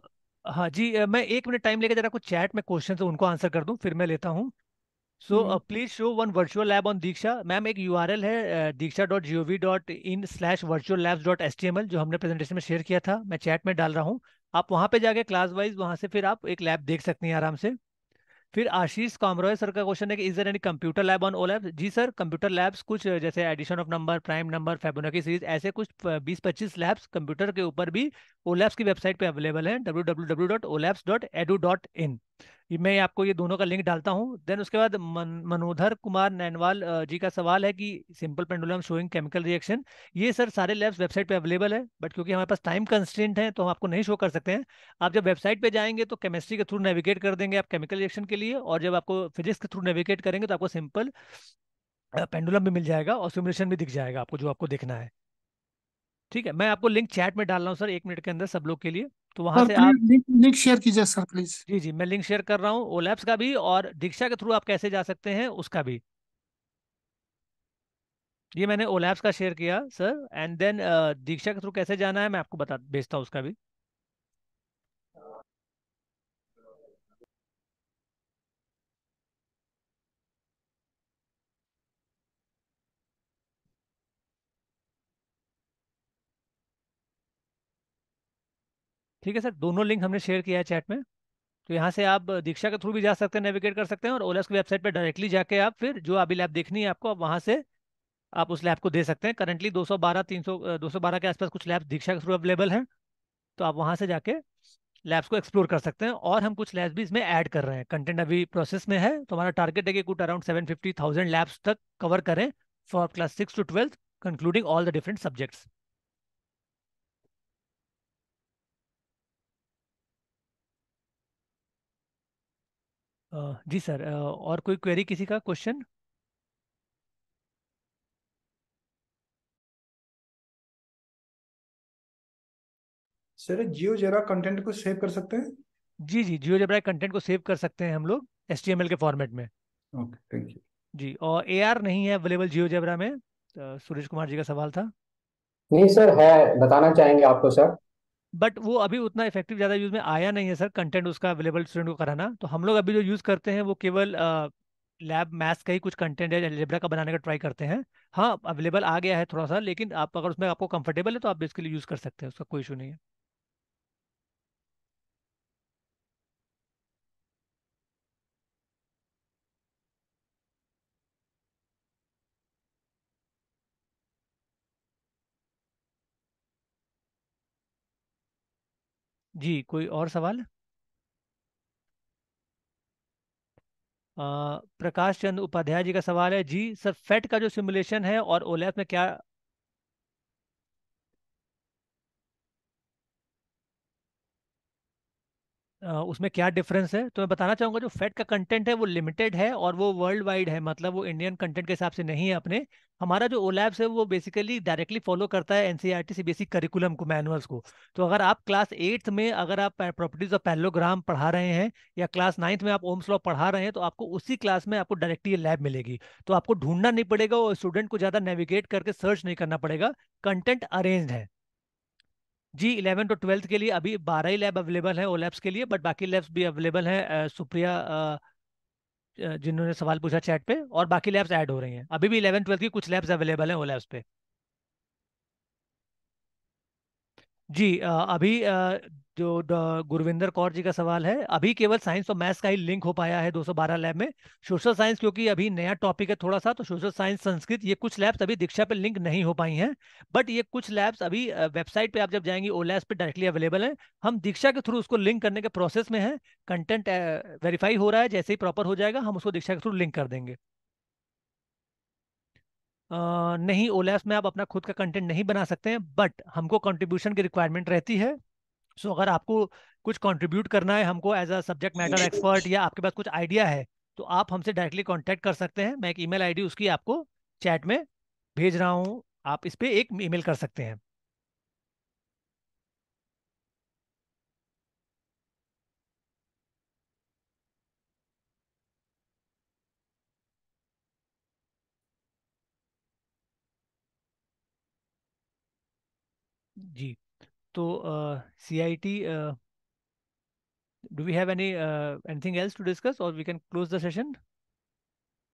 हाँ जी मैं एक मिनट टाइम लेकर जरा कुछ चैट में क्वेश्चन तो उनको आंसर कर दूं फिर मैं लेता हूँ so please show one virtual lab on Diksha ma'am एक यू आर एल है Diksha dot G O V dot in slash virtual labs dot S T M L जो हमने प्रेजेंटेशन में शेयर किया था मैं चैट में डाल रहा हूँ आप वहाँ पे जाके क्लास वाइज वहाँ से फिर आप एक लैब देख सकते हैं आराम से फिर आशीष कामरॉय सर का क्वेश्चन है कि is there any computer lab on ओ जी सर कंप्यूटर लैब्स कुछ जैसे addition of number prime number Fibonacci series ऐसे कुछ 20-25 लैब्स कंप्यूटर के ऊपर भी ओलैब्स की वेबसाइट पे अवेलेबल है W W W dot dot dot OLabs edu in मैं आपको ये दोनों का लिंक डालता हूँ देन उसके बाद मन, मनोधर कुमार नैनवाल जी का सवाल है कि simple pendulum showing chemical reaction ये सर सारे लैब्स वेबसाइट पे अवेलेबल है बट क्योंकि हमारे पास टाइम कंस्टेंट है तो हम आपको नहीं शो कर सकते हैं आप जब वेबसाइट पे जाएंगे तो केमिस्ट्री के थ्रू नेविगेट कर देंगे आप केमिकल रिएक्शन के लिए और जब आपको फिजिक्स के थ्रू नेविगेट करेंगे तो आपको सिंपल पेंडुलम भी मिल जाएगा और सिमुलेशन भी दिख जाएगा आपको जो आपको देखना है ठीक है मैं आपको लिंक चैट में डाल रहा हूँ सर एक मिनट के अंदर सब लोग के लिए तो वहां से आप लिंक, लिंक शेयर कीजिए सर प्लीज जी जी मैं लिंक शेयर कर रहा हूँ ओलैप्स का भी और दीक्षा के थ्रू आप कैसे जा सकते हैं उसका भी ये मैंने ओलैप्स का शेयर किया सर एंड देन दीक्षा के थ्रू कैसे जाना है मैं आपको बता भेजता हूँ उसका भी ठीक है सर दोनों लिंक हमने शेयर किया है चैट में तो यहाँ से आप दीक्षा के थ्रू भी जा सकते हैं नेविगेट कर सकते हैं और ओलास की वेबसाइट पर डायरेक्टली जाके आप फिर जो अभी लैब देखनी है आपको आप वहाँ से आप उस लैब को दे सकते हैं करंटली 212 300 212 के आसपास कुछ लैब्स दीक्षा के थ्रू अवेलेबल हैं तो आप वहाँ से जाके लैब्स को एक्सप्लोर कर सकते हैं और हम कुछ लैब्स भी इसमें ऐड कर रहे हैं कंटेंट अभी प्रोसेस में है तो हमारा टारगेट है कि कुछ around seven fifty thousand labs तक कवर करें for class six to twelfth concluding all the different subjects जी सर और कोई क्वेरी किसी का क्वेश्चन सर जियो जेरा कंटेंट को सेव कर सकते हैं जी जी जियो जेबरा कंटेंट को सेव कर सकते हैं हम लोग एस के फॉर्मेट में ओके थैंक यू जी और ए नहीं है अवेलेबल जियो जेबरा में तो सुरेश कुमार जी का सवाल था नहीं सर है बताना चाहेंगे आपको सर बट वो अभी उतना इफेक्टिव ज़्यादा यूज़ में आया नहीं है सर कंटेंट उसका अवेलेबल स्टूडेंट को कराना तो हम लोग अभी जो यूज़ करते हैं वो केवल लैब मैथ्स का ही कुछ कंटेंट है लेब्रा का बनाने का ट्राई करते हैं हाँ अवेलेबल आ गया है थोड़ा सा लेकिन आप अगर उसमें आपको कंफर्टेबल है तो आप बेसिकली यूज़ कर सकते हैं उसका कोई इशू नहीं है जी कोई और सवाल आ, प्रकाश चंद उपाध्याय जी का सवाल है जी सर फेट का जो सिमुलेशन है और ओलैप में क्या उसमें क्या डिफरेंस है तो मैं बताना चाहूँगा जो फैट का कंटेंट है वो लिमिटेड है और वो वर्ल्ड वाइड है मतलब वो इंडियन कंटेंट के हिसाब से नहीं है अपने हमारा जो ओलैब्स है वो बेसिकली डायरेक्टली फॉलो करता है एनसीईआरटी बेसिक करिकुलम को मैनुअल्स को तो अगर आप क्लास एट्थ में अगर आप प्रॉपर्टीज ऑफ पैलोग्राम पढ़ा रहे हैं या क्लास नाइन्थ में आप ओम्स लॉ पढ़ा रहे हैं तो आपको उसी क्लास में आपको डायरेक्टली लैब मिलेगी तो आपको ढूंढना नहीं पड़ेगा और स्टूडेंट को ज़्यादा नेविगेट करके सर्च नहीं करना पड़ेगा कंटेंट अरेंज है जी इलेवन टू ट्वेल्थ के लिए अभी बारह ही लैब अवेलेबल है ओ लैब्स के लिए बट बाकी लैब्स भी अवेलेबल हैं सुप्रिया जिन्होंने सवाल पूछा चैट पे और बाकी लैब्स ऐड हो रही हैं अभी भी इलेवन ट्वेल्थ की कुछ लैब्स अवेलेबल हैं ओ लैब्स पे जी अभी जो गुरविंदर कौर जी का सवाल है अभी केवल साइंस और मैथ्स का ही लिंक हो पाया है 212 लैब में सोशल साइंस क्योंकि अभी नया टॉपिक है थोड़ा सा तो सोशल साइंस संस्कृत ये कुछ लैब्स अभी दीक्षा पे लिंक नहीं हो पाई हैं बट ये कुछ लैब्स अभी वेबसाइट पे आप जब जाएंगे ओ लैब्स पे डायरेक्टली अवेलेबल है हम दीक्षा के थ्रू उसको लिंक करने के प्रोसेस में है कंटेंट वेरीफाई हो रहा है जैसे ही प्रॉपर हो जाएगा हम उसको दीक्षा के थ्रू लिंक कर देंगे Uh, नहीं ओलैप्स में आप अपना खुद का कंटेंट नहीं बना सकते हैं बट हमको कंट्रीब्यूशन की रिक्वायरमेंट रहती है सो so, अगर आपको कुछ कंट्रीब्यूट करना है हमको as a subject matter expert या आपके पास कुछ आइडिया है तो आप हमसे डायरेक्टली कॉन्टेक्ट कर सकते हैं मैं एक ईमेल आईडी उसकी आपको चैट में भेज रहा हूँ आप इस पर एक ईमेल कर सकते हैं जी So CIT, do we have any anything else to discuss or we can close the session?